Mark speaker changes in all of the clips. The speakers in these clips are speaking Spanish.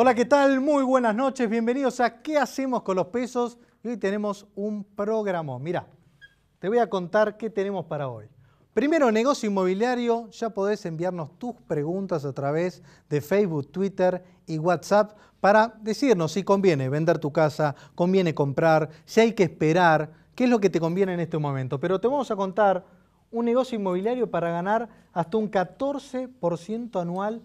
Speaker 1: Hola, ¿qué tal? Muy buenas noches, bienvenidos a ¿Qué hacemos con los pesos? hoy tenemos un programa. Mira, te voy a contar qué tenemos para hoy. Primero, negocio inmobiliario, ya podés enviarnos tus preguntas a través de Facebook, Twitter y WhatsApp para decirnos si conviene vender tu casa, conviene comprar, si hay que esperar, qué es lo que te conviene en este momento. Pero te vamos a contar un negocio inmobiliario para ganar hasta un 14% anual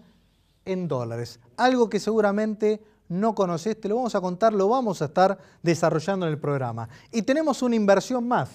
Speaker 1: en dólares algo que seguramente no conoces, te lo vamos a contar, lo vamos a estar desarrollando en el programa. Y tenemos una inversión más,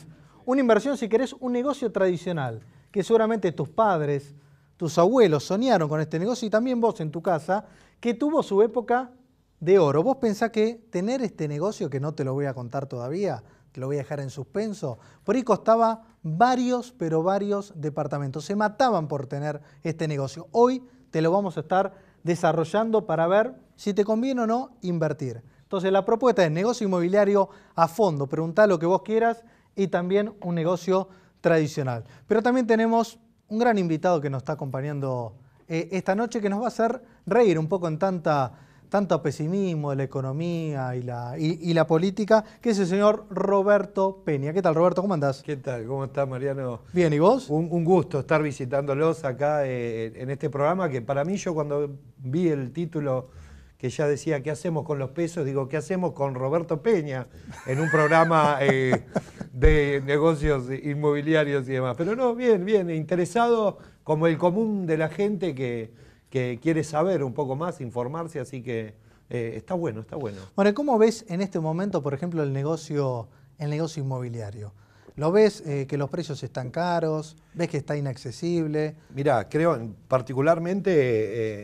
Speaker 1: una inversión si querés, un negocio tradicional, que seguramente tus padres, tus abuelos soñaron con este negocio y también vos en tu casa, que tuvo su época de oro. Vos pensás que tener este negocio, que no te lo voy a contar todavía, te lo voy a dejar en suspenso, por ahí costaba varios, pero varios departamentos. Se mataban por tener este negocio. Hoy te lo vamos a estar desarrollando para ver si te conviene o no invertir. Entonces la propuesta es negocio inmobiliario a fondo, preguntá lo que vos quieras y también un negocio tradicional. Pero también tenemos un gran invitado que nos está acompañando eh, esta noche que nos va a hacer reír un poco en tanta tanto pesimismo de la economía y la, y, la política, que es el señor Roberto Peña. ¿Qué tal, Roberto? ¿Cómo andás? ¿Qué
Speaker 2: tal? ¿Cómo estás, Mariano? Bien, ¿y vos? Un, gusto estar visitándolos acá eh, en este programa, que para mí yo cuando vi el título que ya decía, ¿qué hacemos con los pesos? Digo, ¿qué hacemos con Roberto Peña en un programa eh, de negocios inmobiliarios y demás? Pero no, bien, bien, interesado como el común de la gente que que quiere saber un poco más, informarse, así que eh, está bueno, está bueno.
Speaker 1: Bueno, ¿cómo ves en este momento, por ejemplo, el negocio, el negocio inmobiliario? ¿Lo ves eh, que los precios están caros? ¿Ves que está inaccesible?
Speaker 2: Mira, creo particularmente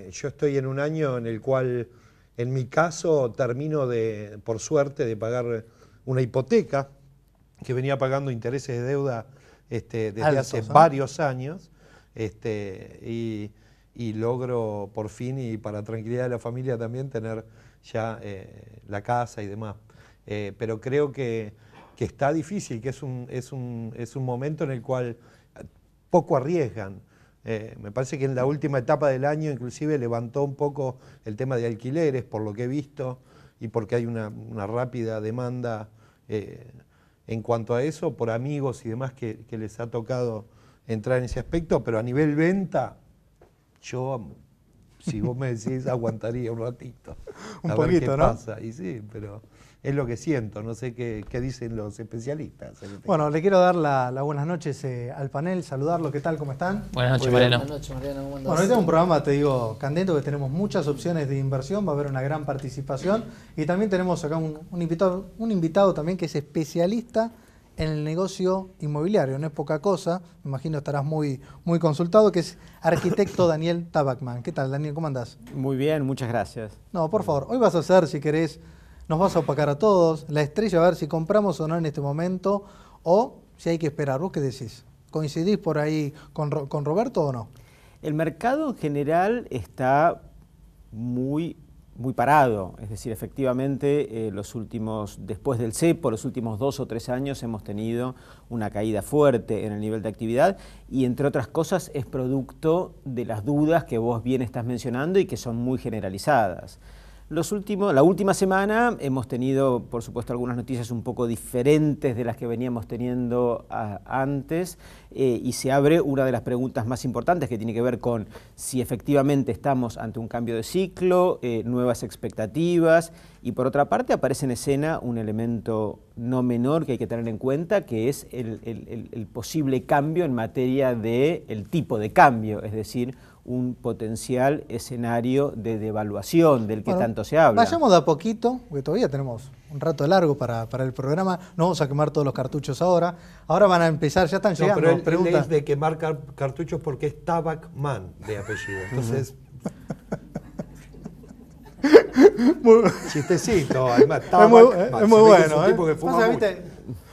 Speaker 2: eh, yo estoy en un año en el cual, en mi caso, termino de, por suerte, de pagar una hipoteca que venía pagando intereses de deuda este, desde hace varios años. Este, y y logro por fin y para tranquilidad de la familia también tener ya eh, la casa y demás. Eh, pero creo que, está difícil, que es un, es, un, momento en el cual ah, poco arriesgan. Eh, me parece que en la última etapa del año inclusive levantó un poco el tema de alquileres, por lo que he visto, y porque hay una, rápida demanda en cuanto a eso por amigos y demás que, que les ha tocado entrar en ese aspecto, pero a nivel venta yo, si vos me decís, aguantaría un ratito. un poquito, ¿no? pasa. Y sí, pero es lo que siento, no sé qué, dicen los especialistas. Este
Speaker 1: bueno, le quiero dar las buenas noches eh, al panel, saludarlo, ¿qué tal? ¿Cómo están? Buenas noches, mariana Buenas
Speaker 3: noches, Mariano. Bueno, este es un
Speaker 1: programa, te digo, candente, que tenemos muchas opciones de inversión, va a haber una gran participación y también tenemos acá un, un invitado, un invitado también que es especialista en el negocio inmobiliario, no es poca cosa, me imagino estarás muy, muy consultado, que es arquitecto Daniel Tabacman. ¿Qué tal, Daniel? ¿Cómo andás?
Speaker 4: Muy bien, muchas gracias.
Speaker 1: No, por favor, hoy vas a hacer, si querés, nos vas a opacar a todos, la estrella, a ver si compramos o no en este momento, o si hay que esperar. ¿Vos qué decís? ¿Coincidís por ahí con, con Roberto o no?
Speaker 4: El mercado en general está muy muy parado, es decir, efectivamente, eh, los últimos, después del CEPO, los últimos dos o tres años hemos tenido una caída fuerte en el nivel de actividad y, entre otras cosas, es producto de las dudas que vos bien estás mencionando y que son muy generalizadas. Los últimos, la última semana hemos tenido, por supuesto, algunas noticias un poco diferentes de las que veníamos teniendo ah, antes eh, y se abre una de las preguntas más importantes que tiene que ver con si efectivamente estamos ante un cambio de ciclo, eh, nuevas expectativas y por otra parte aparece en escena un elemento no menor que hay que tener en cuenta que es el, posible cambio en materia del el tipo de cambio, es decir, un potencial escenario de devaluación del que tanto se habla. Vayamos
Speaker 1: de a poquito, porque todavía tenemos un rato largo para, el programa. No vamos a quemar todos los cartuchos ahora. Ahora van a empezar, ya están no, Pero
Speaker 2: de quemar cartuchos porque es Tabac Man de apellido. Entonces. chistecito, además, es muy, bueno. eh?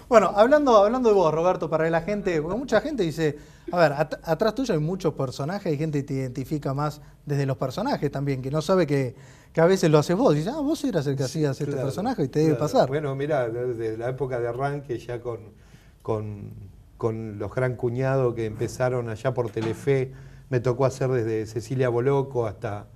Speaker 1: bueno, hablando, hablando de vos, Roberto, para la gente, mucha gente dice a ver, atrás tuyo hay muchos personajes, hay gente que te identifica más desde los personajes también, que no sabe que, a veces lo haces vos. Y dices, ah, vos eras el que hacías este
Speaker 2: personaje y te debe pasar. Bueno, mira, desde la época de arranque ya con, con, los gran cuñados que empezaron allá por Telefe, me tocó hacer desde Cecilia Boloco hasta,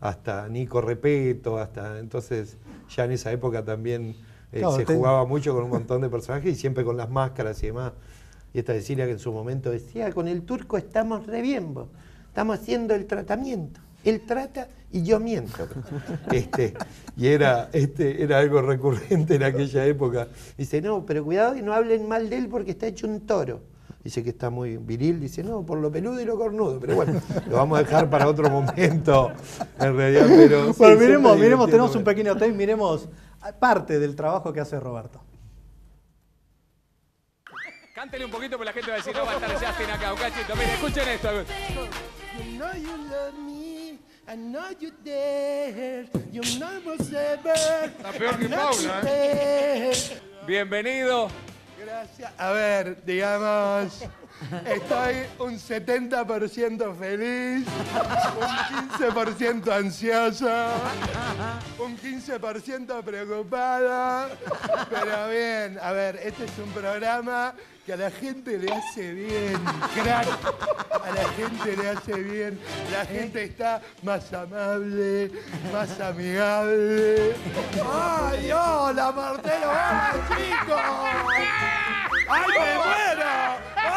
Speaker 2: hasta Nico Repeto, hasta entonces ya en esa época también eh, se jugaba mucho con un montón de personajes y siempre con las máscaras y demás. Y esta decía que en su momento decía, con el turco estamos re estamos haciendo el tratamiento. Él trata y yo miento. Este, y era, este, era algo recurrente en aquella época. Dice, no, pero cuidado que no hablen mal de él porque está hecho un toro. Dice que está muy viril, dice, no, por lo peludo y lo cornudo. Pero bueno, lo vamos a dejar para otro momento, en realidad. Pero, bueno, miremos, miremos tenemos un
Speaker 1: pequeño test, miremos parte del trabajo que hace Roberto.
Speaker 3: Cántele un poquito porque la gente va a decir, no va a estar Justin acá, un cachito. Mira, escuchen esto. You know you love
Speaker 2: me, I know you you know Está peor que Paula, ¿eh? Bienvenido. Gracias. A ver, digamos. Estoy un 70% feliz, un 15% ansiosa, un 15% preocupada. Pero bien, a ver, este es un programa que a la gente le hace bien, crack. A la gente le hace bien. La gente está más amable, más amigable. ¡Ay, hola, Martelo! ¡Hola, chicos! ¡Ay, me muero!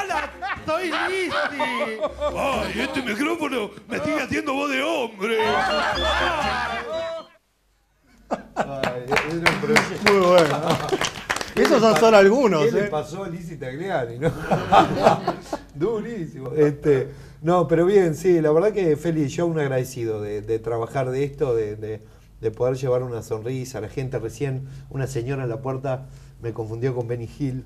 Speaker 2: ¡Hola! ¡Soy Lizzy! ¡Ay, este micrófono me sigue haciendo voz de hombre! Ay, es un Muy bueno. Esos son algunos. ¿Qué le eh. pasó a Lizzy ¿no? Durísimo. Este, no, pero bien, sí, la verdad que feliz. Yo un agradecido de, trabajar de esto, de, de, poder llevar una sonrisa a la gente. Recién una señora en la puerta me confundió con Benny Hill.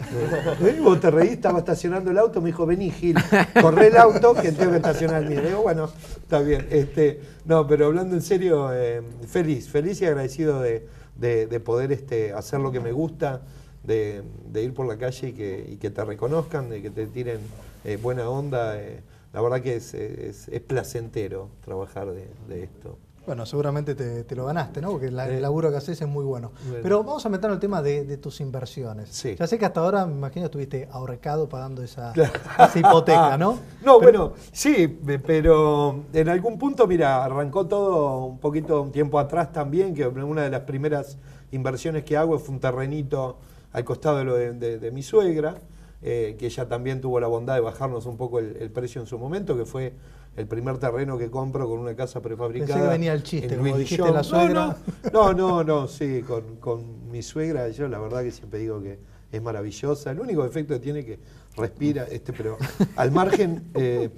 Speaker 2: te reí, estaba estacionando el auto, me dijo, vení Gil, corré el auto que tengo que estacionar el mío. Digo, bueno, está bien. Este, no, pero hablando en serio, eh, feliz, feliz y agradecido de, de, poder este, hacer lo que me gusta, de, ir por la calle y que, que, te reconozcan, de que te tiren eh, buena onda. Eh. la verdad que es, es placentero trabajar de esto.
Speaker 1: Bueno, seguramente te, lo ganaste, ¿no? Porque el laburo que haces es muy
Speaker 2: bueno. Pero
Speaker 1: vamos a meter el tema de, tus inversiones. Sí. Ya sé que hasta ahora, me imagino, estuviste ahorcado pagando esa,
Speaker 2: hipoteca, ¿no? No, bueno, sí, pero en algún punto, mira, arrancó todo un poquito un tiempo atrás también, que una de las primeras inversiones que hago fue un terrenito al costado de, lo de, mi suegra, eh, que ella también tuvo la bondad de bajarnos un poco el precio en su momento, que fue el primer terreno que compro con una casa prefabricada. Pensé venía el chiste, dijiste No, no, no, sí, con, mi suegra, yo la verdad que siempre digo que es maravillosa. El único efecto que tiene que respira, este, pero al margen, eh,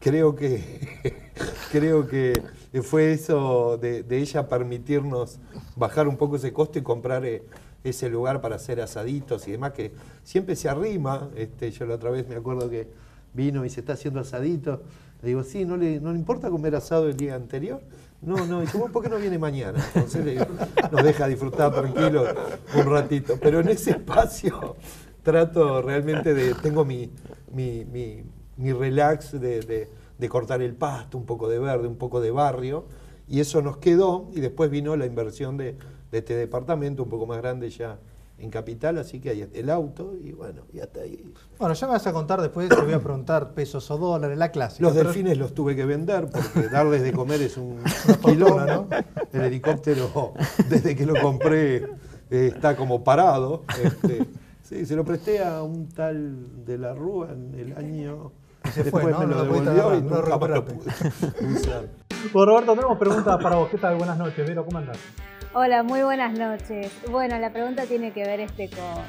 Speaker 2: creo que creo que fue eso de, ella permitirnos bajar un poco ese costo y comprar. Eh, ese lugar para hacer asaditos y demás, que siempre se arrima. Este, yo la otra vez me acuerdo que vino y se está haciendo asadito. Le digo, sí, ¿no le, no le importa comer asado el día anterior? No, no, y como ¿por qué no viene mañana? Entonces nos deja disfrutar tranquilo un ratito. Pero en ese espacio trato realmente de, tengo mi, mi, mi, relax de, cortar el pasto, un poco de verde, un poco de barrio, y eso nos quedó, y después vino la inversión de este departamento, un poco más grande ya en Capital, así que hay el auto y bueno, y hasta ahí.
Speaker 1: Bueno, ya me vas a contar después, te voy a preguntar pesos o dólares, la clase. Los delfines los
Speaker 2: tuve que vender porque darles de comer es un quilombo, ¿no? El helicóptero, desde que lo compré, eh, está como parado. Este, sí, se lo presté a un tal de la Rúa en el año...
Speaker 5: Se fue, ¿no? me lo, devolvió
Speaker 1: y nunca lo pude usar. Roberto, tenemos preguntas para vos. ¿Qué tal? Buenas noches, Vero, ¿cómo andás?
Speaker 5: Hola, muy buenas noches. Bueno, la pregunta tiene que ver este con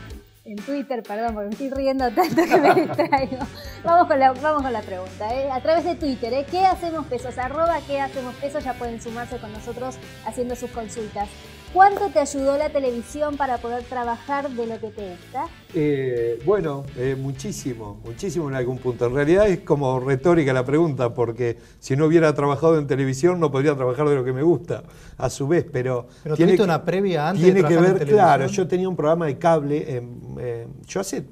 Speaker 5: en Twitter, perdón, porque me estoy riendo tanto que me distraigo. Vamos con la, vamos con la pregunta, ¿eh? a través de Twitter, ¿eh? ¿qué hacemos pesos? Arroba qué hacemos pesos, ya pueden sumarse con nosotros haciendo sus consultas. ¿Cuánto te ayudó la televisión para poder trabajar de lo que te gusta?
Speaker 2: Eh, bueno, eh, muchísimo, muchísimo en algún punto. En realidad es como retórica la pregunta, porque si no hubiera trabajado en televisión no podría trabajar de lo que me gusta, a su vez, pero... tiene una previa antes Tiene que ver, claro, yo tenía un programa de cable, eh, yo hace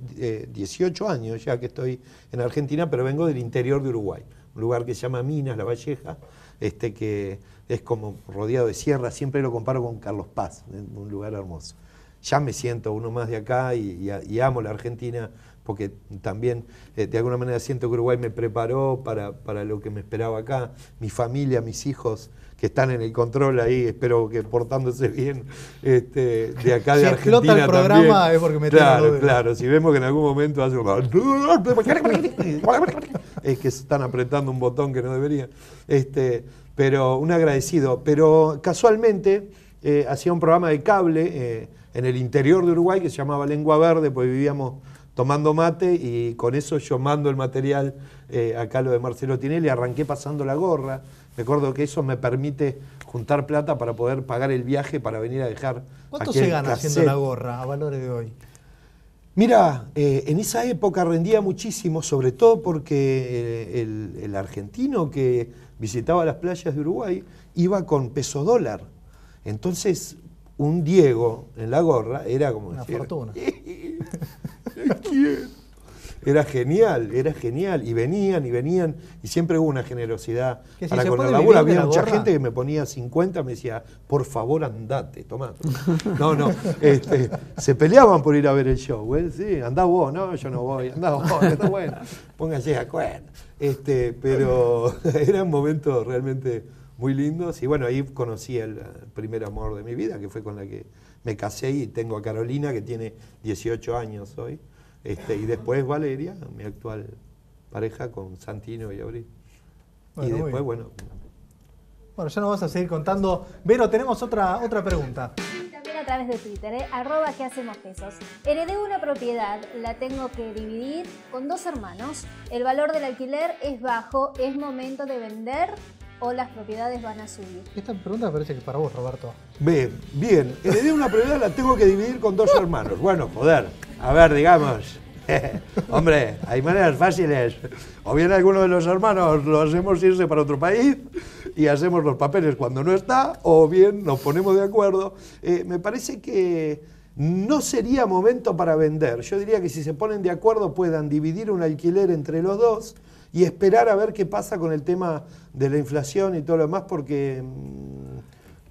Speaker 2: 18 años ya que estoy en Argentina, pero vengo del interior de Uruguay, un lugar que se llama Minas, La Valleja, este que es como rodeado de sierra, siempre lo comparo con Carlos Paz, un lugar hermoso. Ya me siento uno más de acá y, amo la Argentina porque también eh, de alguna manera siento que Uruguay me preparó para, para, lo que me esperaba acá, mi familia, mis hijos que están en el control ahí, espero que portándose bien este, de acá de Argentina. Si explota el programa es porque me Claro, claro, si vemos que en algún momento hace es que están apretando un botón que no debería. Este, pero un agradecido. Pero casualmente eh, hacía un programa de cable eh, en el interior de Uruguay que se llamaba Lengua Verde, pues vivíamos tomando mate y con eso yo mando el material eh, acá lo de Marcelo Tinelli, arranqué pasando la gorra. Recuerdo que eso me permite juntar plata para poder pagar el viaje para venir a dejar. ¿Cuánto se gana haciendo la gorra a valores de hoy? Mira, eh, en esa época rendía muchísimo, sobre todo porque el argentino que visitaba las playas de Uruguay, iba con peso dólar. Entonces, un Diego en la gorra era como Una fortuna. era genial, era genial. Y venían y venían, y siempre hubo una generosidad la labor. Había mucha gente que me ponía 50, me decía, por favor andate, tomate. No, no, este, se peleaban por ir a ver el show. ¿eh? Sí, andá vos, no, yo no voy, andá vos, está bueno, pónganse a cuenta. Este, pero eran momentos realmente muy lindos. Y bueno, ahí conocí el eh, primer amor de mi vida, que fue con la que me casé y tengo a Carolina, que tiene 18 años hoy. Este, y después Valeria, mi actual pareja con Santino y Abril. y después, bueno.
Speaker 1: Bueno, ya no vas a seguir contando. Vero, tenemos otra, otra pregunta
Speaker 5: a través de Twitter, ¿eh? arroba que hacemos pesos. Heredé una propiedad, la tengo que dividir con dos hermanos. El valor del alquiler es bajo, es momento de vender o las propiedades van a subir. Esta
Speaker 1: pregunta parece que es para vos, Roberto.
Speaker 2: Bien, bien. Heredé una propiedad, la tengo que dividir con dos hermanos. Bueno, joder. A ver, digamos. Hombre, hay maneras fáciles. O bien alguno de los hermanos lo hacemos irse para otro país y hacemos los papeles cuando no está, o bien nos ponemos de acuerdo. Eh, me parece que no sería momento para vender. Yo diría que si se ponen de acuerdo puedan dividir un alquiler entre los dos y esperar a ver qué pasa con el tema de la inflación y todo lo demás, porque mm,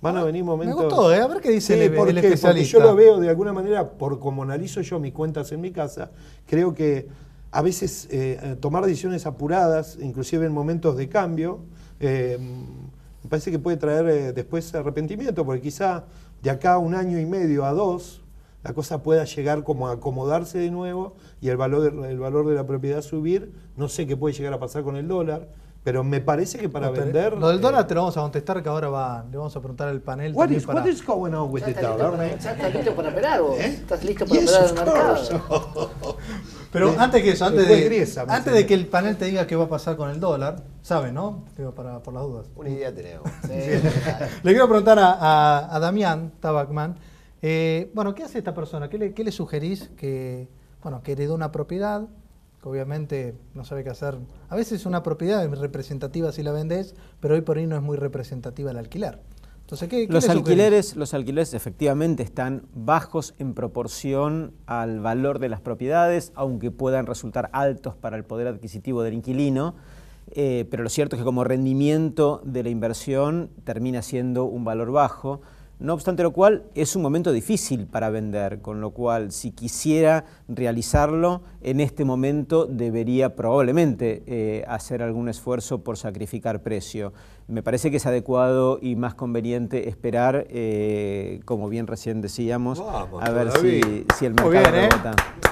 Speaker 2: Van a ah, venir momentos. Me gustó, ¿eh? a ver qué dice el, yo lo veo de alguna manera, por como analizo yo mis cuentas en mi casa, creo que a veces eh, tomar decisiones apuradas, inclusive en momentos de cambio, eh, me parece que puede traer eh, después arrepentimiento, porque quizá de acá a un año y medio a dos, la cosa pueda llegar como a acomodarse de nuevo y el valor, el valor de la propiedad subir. No sé qué puede llegar a pasar con el dólar pero me parece que para vender. Lo
Speaker 1: del dólar eh, te lo vamos a contestar, que ahora va, le vamos a preguntar al panel. What is, para... going on with ¿Estás
Speaker 6: listo para operar vos? ¿Eh? ¿Estás listo para esperar operar el mercado?
Speaker 7: Pero antes que eso, antes, de, antes de que
Speaker 1: el panel te diga qué va a pasar con el dólar, sabes no? para, por las dudas.
Speaker 6: Una idea tenemos. Sí, le
Speaker 1: quiero preguntar a, a, Damián Tabacman. Eh, bueno, ¿qué hace esta persona? ¿Qué le, qué le sugerís que, bueno, que heredó una propiedad, obviamente no sabe qué hacer. A veces una propiedad es representativa si la vendes pero hoy por hoy no es muy representativa el alquiler. Entonces, ¿qué, los, alquileres,
Speaker 4: los alquileres efectivamente están bajos en proporción al valor de las propiedades, aunque puedan resultar altos para el poder adquisitivo del inquilino. Eh, pero lo cierto es que como rendimiento de la inversión termina siendo un valor bajo. No obstante lo cual, es un momento difícil para vender, con lo cual, si quisiera realizarlo, en este momento debería probablemente eh, hacer algún esfuerzo por sacrificar precio. Me parece que es adecuado y más conveniente esperar, eh, como bien recién decíamos, a ver si, el mercado Muy ¿eh?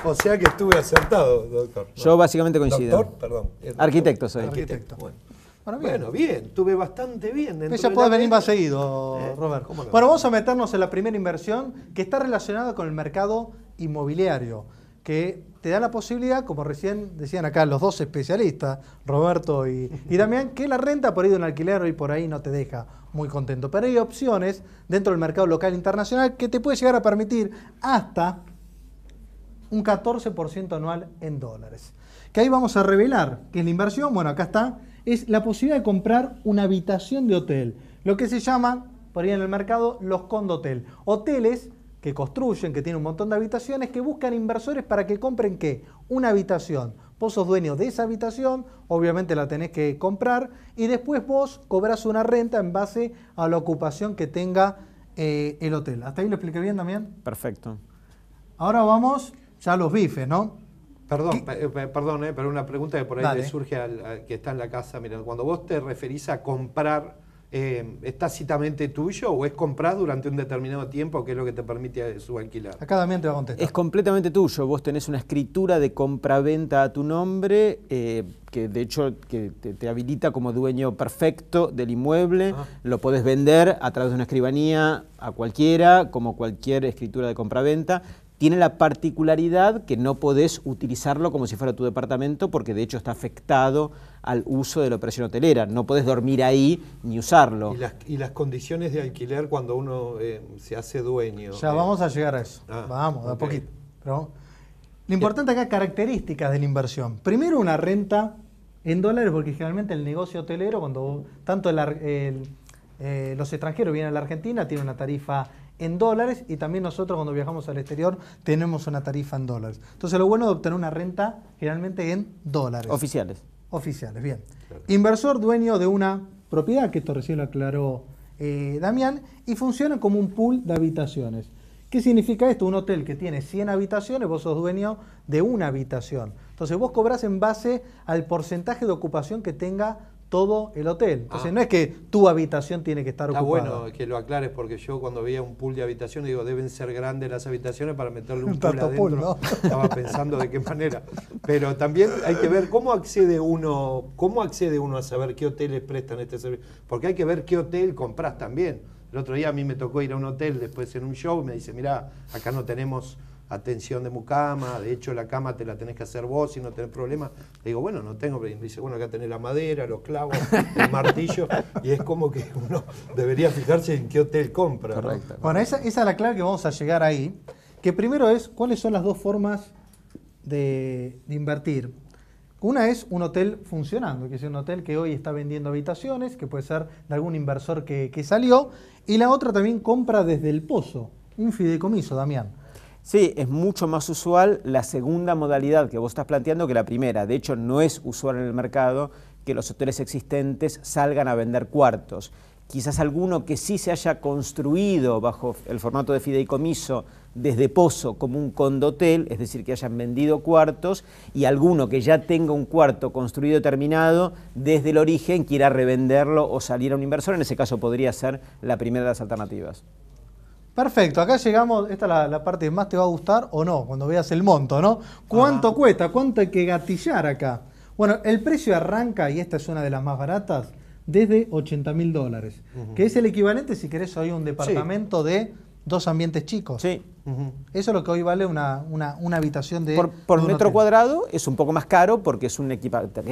Speaker 2: O sea que estuve acertado, doctor. Yo básicamente coincido. ¿Doctor?
Speaker 4: Perdón. Arquitecto soy. Arquitecto. Bueno.
Speaker 2: Bueno bien. Tuve bastante bien.
Speaker 1: Dentro Ella puede venir más seguido, Roberto. Eh, Robert. Bueno, vamos a meternos en la primera inversión que está relacionada con el mercado inmobiliario, que te da la posibilidad, como recién decían acá los dos especialistas, Roberto y, Damián, que la renta por ahí en alquiler hoy por ahí no te deja muy contento. Pero hay opciones dentro del mercado local internacional que te puede llegar a permitir hasta un 14% anual en dólares. Que ahí vamos a revelar que la inversión. Bueno, acá está es la posibilidad de comprar una habitación de hotel, lo que se llama, por ahí en el mercado, los condotel. Hoteles que construyen, que tienen un montón de habitaciones, que buscan inversores para que compren qué? Una habitación. Vos sos dueño de esa habitación, obviamente la tenés que comprar y después vos cobras una renta en base a la ocupación que tenga eh, el hotel. ¿Hasta ahí lo expliqué bien también? Perfecto. Ahora vamos ya a los bifes, ¿no?
Speaker 2: Perdón, eh, perdón eh, pero una pregunta que por ahí surge al, que está en la casa. Mira, cuando vos te referís a comprar, eh, ¿es tácitamente tuyo o es comprar durante un determinado tiempo que es lo que te permite subalquilar?
Speaker 4: Acá también te va a contestar. Es completamente tuyo. Vos tenés una escritura de compraventa a tu nombre, que de hecho te, habilita como dueño perfecto del inmueble. Ah. Lo podés vender a través de una escribanía a cualquiera, como cualquier escritura de compraventa tiene la particularidad que no podés utilizarlo como si fuera tu departamento porque de hecho está afectado al uso de la operación hotelera. No podés dormir ahí ni usarlo.
Speaker 2: Y las, condiciones de alquiler cuando uno eh, se hace dueño. Ya eh. vamos
Speaker 1: a llegar a eso. Ah, vamos, de a poquito. lo importante acá, características de la inversión. Primero una renta en dólares porque generalmente el negocio hotelero, cuando tanto eh, los extranjeros vienen a la Argentina, tiene una tarifa en dólares y también nosotros cuando viajamos al exterior tenemos una tarifa en dólares. Entonces lo bueno de obtener una renta generalmente en dólares. Oficiales. Oficiales, bien. Inversor dueño de una propiedad, que esto recién lo aclaró eh, Damián, y funciona como un pool de habitaciones. ¿Qué significa esto? Un hotel que tiene 100 habitaciones, vos sos dueño de una habitación. Entonces vos cobrás en base al porcentaje de ocupación que tenga todo el hotel. Entonces ah. no es que tu habitación tiene que estar Está ocupada. bueno
Speaker 2: que lo aclares porque yo cuando veía un pool de habitaciones digo, deben ser grandes las habitaciones para meterle un pool adentro. Estaba pensando de qué manera. Pero también hay que ver cómo accede uno, cómo accede uno a saber qué hoteles prestan este servicio, porque hay que ver qué hotel compras también. El otro día a mí me tocó ir a un hotel después en un show y me dice, "Mira, acá no tenemos atención de mucama, de hecho la cama te la tenés que hacer vos si no tenés problema. digo, bueno, no tengo Dice, bueno, acá tenés la madera, los clavos, el martillo, y es como que uno debería fijarse en qué hotel compra.
Speaker 1: Bueno, esa, es la clave que vamos a llegar ahí, que primero es cuáles son las dos formas de, invertir. Una es un hotel funcionando, que es un hotel que hoy está vendiendo habitaciones, que puede ser de algún inversor que, que salió, y la otra también compra desde el pozo, un fideicomiso,
Speaker 4: Damián. Sí, es mucho más usual la segunda modalidad que vos estás planteando que la primera. De hecho, no es usual en el mercado que los hoteles existentes salgan a vender cuartos. Quizás alguno que sí se haya construido bajo el formato de fideicomiso desde Pozo como un condotel, es decir, que hayan vendido cuartos, y alguno que ya tenga un cuarto construido terminado desde el origen quiera revenderlo o salir a un inversor, en ese caso podría ser la primera de las alternativas.
Speaker 1: Perfecto, acá llegamos, esta es la, parte que más te va a gustar o no, cuando veas el monto, ¿no? ¿Cuánto ah. cuesta? ¿Cuánto hay que gatillar acá? Bueno, el precio arranca, y esta es una de las más baratas, desde 80 mil dólares, que es el equivalente, si querés, hoy a un departamento de dos ambientes chicos. Sí. Eso es lo que hoy vale una, habitación de... Por, metro
Speaker 4: cuadrado es un poco más caro porque es, un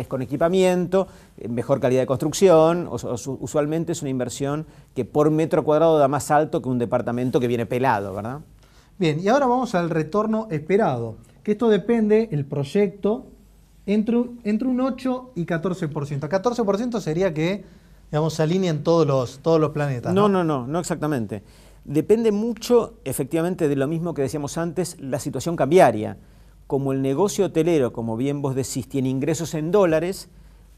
Speaker 4: con equipamiento, eh, mejor calidad de construcción, usualmente es una inversión que por metro cuadrado da más alto que un departamento que viene pelado, ¿verdad?
Speaker 1: Bien, y ahora vamos al retorno esperado, que esto depende, el proyecto, entre, entre un 8 y 14%. 14% sería que, digamos, se alineen
Speaker 4: todos los, todos los planetas. no, no, no, no exactamente. Depende mucho, efectivamente, de lo mismo que decíamos antes, la situación cambiaria. Como el negocio hotelero, como bien vos decís, tiene ingresos en dólares,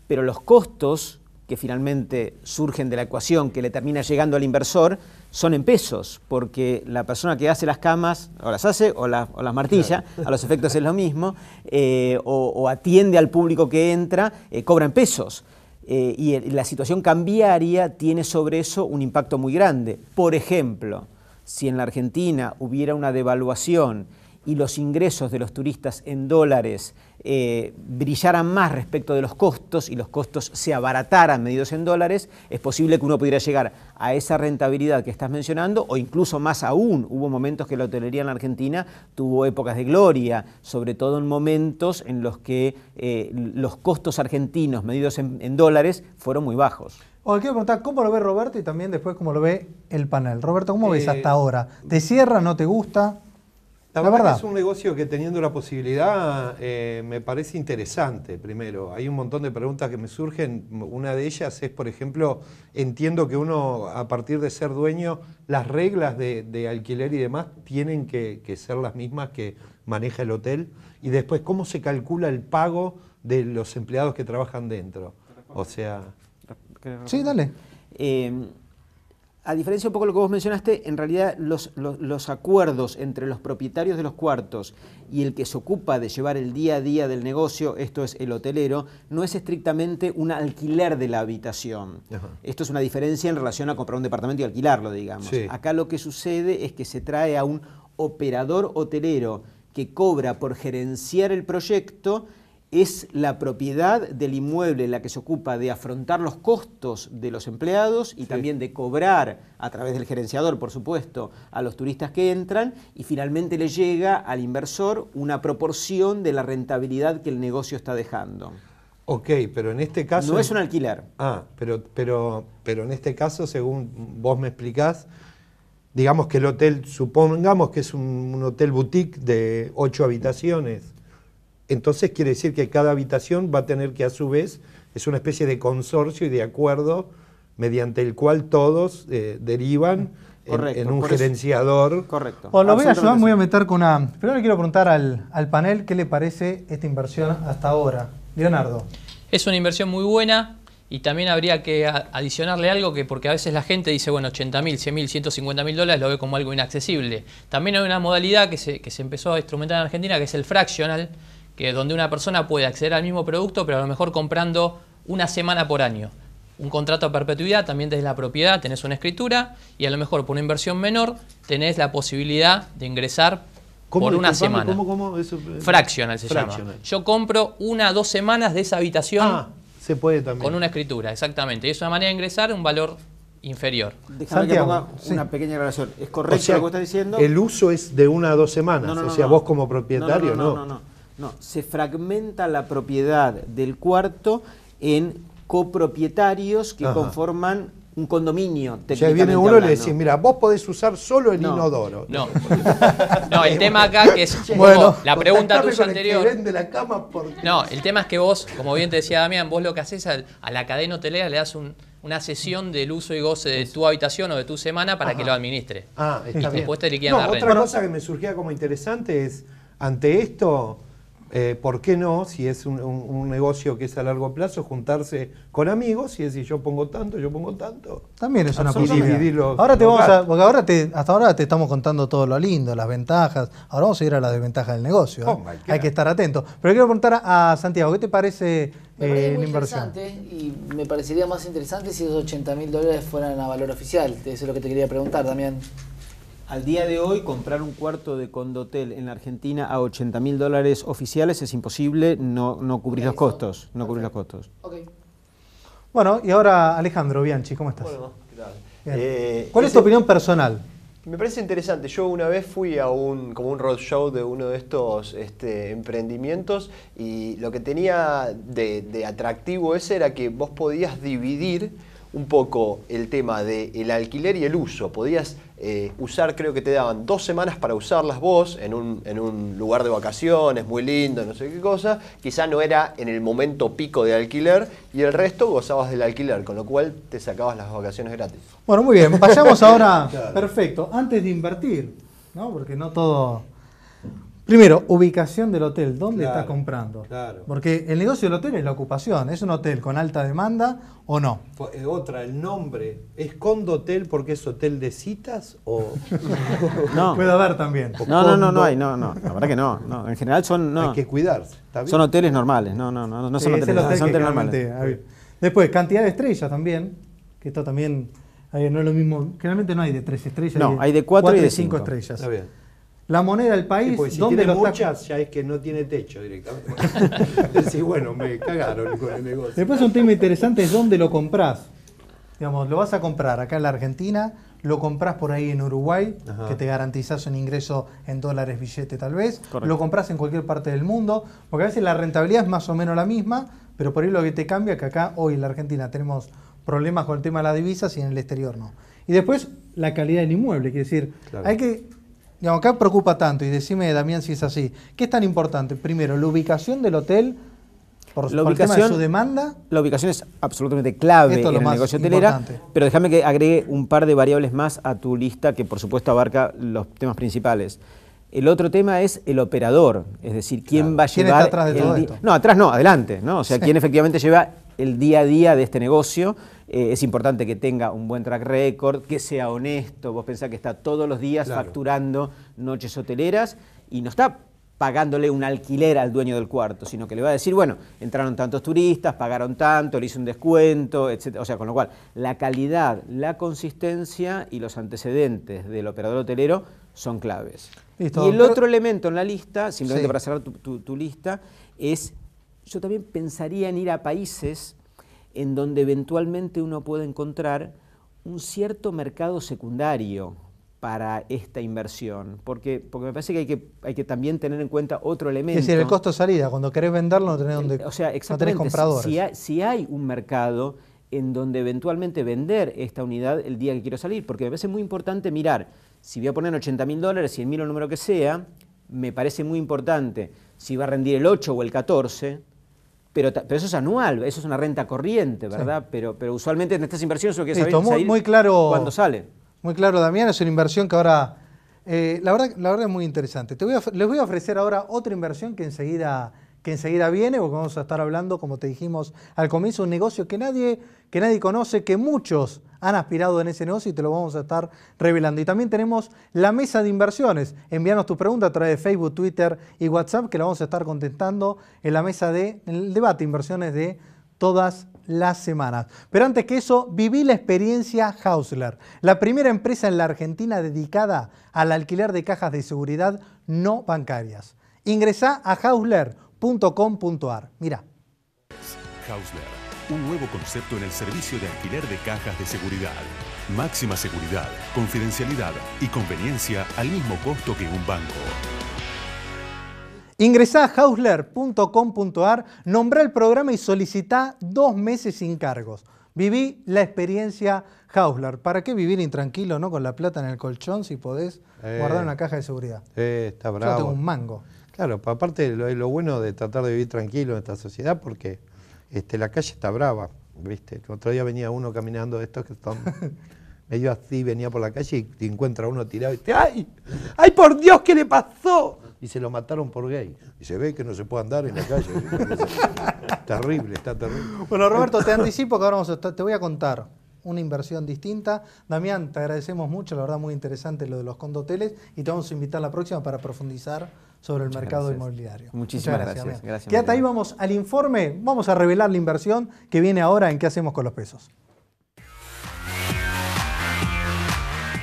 Speaker 4: pero los costos que finalmente surgen de la ecuación que le termina llegando al inversor son en pesos, porque la persona que hace las camas, o las hace o, las martilla, a los efectos es lo mismo, eh, o, atiende al público que entra, eh, cobra en pesos. Eh, y la situación cambiaria tiene sobre eso un impacto muy grande. Por ejemplo, si en la Argentina hubiera una devaluación y los ingresos de los turistas en dólares eh, brillaran más respecto de los costos y los costos se abarataran medidos en dólares, es posible que uno pudiera llegar a esa rentabilidad que estás mencionando o incluso más aún. Hubo momentos que la hotelería en la Argentina tuvo épocas de gloria, sobre todo en momentos en los que eh, los costos argentinos medidos en, dólares fueron muy bajos. Bueno, quiero preguntar
Speaker 1: cómo lo ve Roberto y también después cómo lo ve el panel. Roberto, ¿cómo ves eh, hasta ahora? ¿Te cierra? ¿No te gusta? La, es
Speaker 2: un negocio que teniendo la posibilidad eh, me parece interesante, primero. Hay un montón de preguntas que me surgen. Una de ellas es, por ejemplo, entiendo que uno, a partir de ser dueño, las reglas de, alquiler y demás tienen que, ser las mismas que maneja el hotel. Y después, ¿cómo se calcula el pago
Speaker 4: de los empleados que trabajan dentro? O sea... Sí, dale. Eh, a diferencia un poco de lo que vos mencionaste, en realidad los, los, acuerdos entre los propietarios de los cuartos y el que se ocupa de llevar el día a día del negocio, esto es el hotelero, no es estrictamente un alquiler de la habitación. Esto es una diferencia en relación a comprar un departamento y alquilarlo, digamos. Acá lo que sucede es que se trae a un operador hotelero que cobra por gerenciar el proyecto es la propiedad del inmueble la que se ocupa de afrontar los costos de los empleados y también de cobrar a través del gerenciador, por supuesto, a los turistas que entran y finalmente le llega al inversor una proporción de la rentabilidad que el negocio está dejando.
Speaker 2: Ok, pero en este caso... No es un alquiler. Ah, pero, pero, pero en este caso, según vos me explicás, digamos que el hotel, supongamos que es un hotel boutique de ocho habitaciones entonces quiere decir que cada habitación va a tener que a su vez, es una especie de consorcio y de acuerdo mediante el cual todos eh, derivan en, un gerenciador. Correcto. O lo voy a
Speaker 1: ayudar, voy a meter con una... Primero le quiero preguntar al, panel qué le parece esta inversión hasta ahora. Leonardo.
Speaker 3: Es una inversión muy buena, y también habría que adicionarle algo que porque a veces la gente dice, bueno, 80 mil, 100 mil, 150 mil dólares lo ve como algo inaccesible. También hay una modalidad que se, que se, empezó a instrumentar en Argentina que es el fractional, que donde una persona puede acceder al mismo producto, pero a lo mejor comprando una semana por año. Un contrato a perpetuidad, también desde la propiedad tenés una escritura y a lo mejor por una inversión menor tenés la posibilidad de ingresar por una semana. ¿Cómo,
Speaker 2: cómo eh, Fractional se llama.
Speaker 3: Yo compro una o dos semanas de esa habitación ah, se puede también. con una escritura, exactamente. Y es una manera de ingresar un valor
Speaker 4: inferior. Déjame una pequeña relación. ¿Es correcto lo que estás diciendo? El uso es
Speaker 2: de una a dos semanas. o sea, vos como propietario no. no,
Speaker 4: no. No, se fragmenta la propiedad del cuarto en copropietarios que conforman un condominio O Ya viene uno y le decís,
Speaker 2: mira, vos podés usar solo el inodoro.
Speaker 3: No, no el eh, tema acá que es bueno, la pregunta tuya anterior. No, el tema es que vos, como bien te decía Damián, vos lo que haces a, la cadena hotelera le das una sesión del uso y goce de tu habitación o de tu semana para que lo administre. Ah, está y después te no, Otra cosa
Speaker 2: que me surgía como interesante es, ante esto, eh, ¿por qué no, si es un, negocio que es a largo plazo, juntarse con amigos y decir yo pongo tanto, yo pongo tanto?
Speaker 1: También es una posibilidad. Ahora te vamos a, porque ahora hasta ahora te estamos contando todo lo lindo, las ventajas. Ahora vamos a ir a las desventajas del negocio. ¿eh? Hay que estar atento Pero quiero preguntar a, Santiago, ¿qué te parece me eh, inversión.
Speaker 6: interesante y me parecería más interesante si esos 80 mil dólares fueran a valor oficial. Eso es lo que te quería preguntar también. Al día de hoy, comprar
Speaker 4: un cuarto de condotel en la Argentina a 80 mil dólares oficiales es imposible, no, no cubrir los costos. No cubrir los costos.
Speaker 6: Bueno,
Speaker 1: y ahora Alejandro
Speaker 6: Bianchi, ¿cómo estás? Eh, ¿Cuál es
Speaker 4: tu opinión personal?
Speaker 6: Me parece interesante. Yo una vez fui a un como un roadshow de uno de estos este, emprendimientos y lo que tenía de, atractivo ese era que vos podías dividir un poco el tema del alquiler y el uso. Podías eh, usar, creo que te daban dos semanas para usarlas vos en un, en un, lugar de vacaciones, muy lindo, no sé qué cosa. Quizá no era en el momento pico de alquiler y el resto gozabas del alquiler, con lo cual te sacabas las vacaciones gratis.
Speaker 1: Bueno, muy bien, pasamos ahora, perfecto, antes de invertir, ¿no? porque no todo Primero, ubicación del hotel, ¿dónde está estás comprando? Porque el negocio del hotel es la ocupación, ¿es un hotel con alta demanda o no?
Speaker 2: Eh, otra, el nombre, ¿es Condotel porque es hotel de citas o...? Puede
Speaker 4: haber también. No, no, no, no hay, no, no, la verdad que no, en general son... No. Hay que cuidarse, Son hoteles normales, no, no, no, no son hoteles, son hoteles normales.
Speaker 1: Después, cantidad de estrellas también, que esto también, eh, no es lo mismo, generalmente no hay de tres estrellas. No, hay de, cuatro, y de cinco, estrellas. Está bien la moneda del país. si ¿dónde tiene lo muchas,
Speaker 2: ya es que no tiene techo directamente. Decís, bueno, me cagaron con el negocio. Después
Speaker 1: un tema interesante es dónde lo compras. Digamos, lo vas a comprar acá en la Argentina, lo compras por ahí en Uruguay, que te garantizas un ingreso en dólares billete tal vez, lo compras en cualquier parte del mundo, porque a veces la rentabilidad es más o menos la misma, pero por ahí lo que te cambia que acá hoy en la Argentina tenemos problemas con el tema de las divisas y en el exterior no. Y después la calidad del inmueble, quiere decir, hay que acá preocupa tanto, y decime, Damián, si es así. ¿Qué es tan importante? Primero, la ubicación del hotel por, la el tema de su
Speaker 4: demanda. La ubicación es absolutamente clave en el negocio hotelera, pero déjame que agregue un par de variables más a tu lista que por supuesto abarca los temas principales. El otro tema es el operador, es decir, quién va a llevar... ¿Quién está atrás de todo esto? No, atrás no, adelante, ¿no? O sea, quién efectivamente lleva el día a día de este negocio eh, es importante que tenga un buen track record, que sea honesto. Vos pensás que está todos los días facturando noches hoteleras y no está pagándole un alquiler al dueño del cuarto, sino que le va a decir, bueno, entraron tantos turistas, pagaron tanto, le hice un descuento, etc. O sea, con lo cual, la calidad, la consistencia y los antecedentes del operador hotelero son claves. Y el otro elemento en la lista, simplemente para cerrar tu lista, es, yo también pensaría en ir a países en donde eventualmente uno puede encontrar un cierto mercado secundario para esta inversión, porque, porque me parece que hay, que hay que también tener en cuenta otro elemento. Es decir, el
Speaker 1: costo de salida, cuando querés venderlo no tenés, eh, donde, o sea, exactamente,
Speaker 4: Si hay, un mercado en donde eventualmente vender esta unidad el día que quiero salir, porque me parece muy importante mirar, si voy a poner 80 mil dólares, 100 mil o el número que sea, me parece muy importante si va a rendir el 8 o el 14, pero, eso es anual, eso es una renta corriente, ¿verdad? Pero, pero usualmente en estas inversiones lo que muy, claro, cuando sale.
Speaker 1: Muy claro, Damián, es una inversión que ahora, eh, la, verdad, la es muy interesante. Te voy les voy a ofrecer ahora otra inversión que enseguida que enseguida viene, porque vamos a estar hablando, como te dijimos al comienzo, un negocio que nadie, que nadie conoce, que muchos han aspirado en ese negocio y te lo vamos a estar revelando. Y también tenemos la mesa de inversiones. Envíanos tu pregunta a través de Facebook, Twitter y WhatsApp, que la vamos a estar contestando en la mesa de el debate inversiones de todas las semanas. Pero antes que eso, viví la experiencia Hausler, la primera empresa en la Argentina dedicada al alquiler de cajas de seguridad no bancarias. Ingresá a Hausler .com.ar. Mira.
Speaker 7: Hausler, un nuevo concepto en el servicio de alquiler de cajas de seguridad. Máxima seguridad, confidencialidad y conveniencia al mismo costo que un banco.
Speaker 1: Ingresá a hausler.com.ar, nombrá el programa y solicita dos meses sin cargos. Viví la experiencia Hausler. ¿Para qué vivir intranquilo, no? Con la plata en el colchón si podés eh, guardar una caja de seguridad.
Speaker 2: Eh, está bravo. un mango. Claro, aparte lo, lo bueno de tratar de vivir tranquilo en esta sociedad porque este, la calle está brava, ¿viste? El otro día venía uno caminando de estos que están medio así, venía por la calle y te encuentra uno tirado y dice ¡ay! ¡Ay, por Dios, qué le pasó! Y se lo mataron por gay. Y se ve que no se puede andar en la calle. terrible, está terrible. Bueno, Roberto, te
Speaker 1: anticipo que ahora vamos a, te voy a contar una inversión distinta. Damián, te agradecemos mucho, la verdad muy interesante lo de los condoteles y te vamos a invitar a la próxima para profundizar sobre el mercado inmobiliario. Muchísimas gracias. gracias y hasta ahí vamos al informe, vamos a revelar la inversión que viene ahora en qué hacemos con los pesos.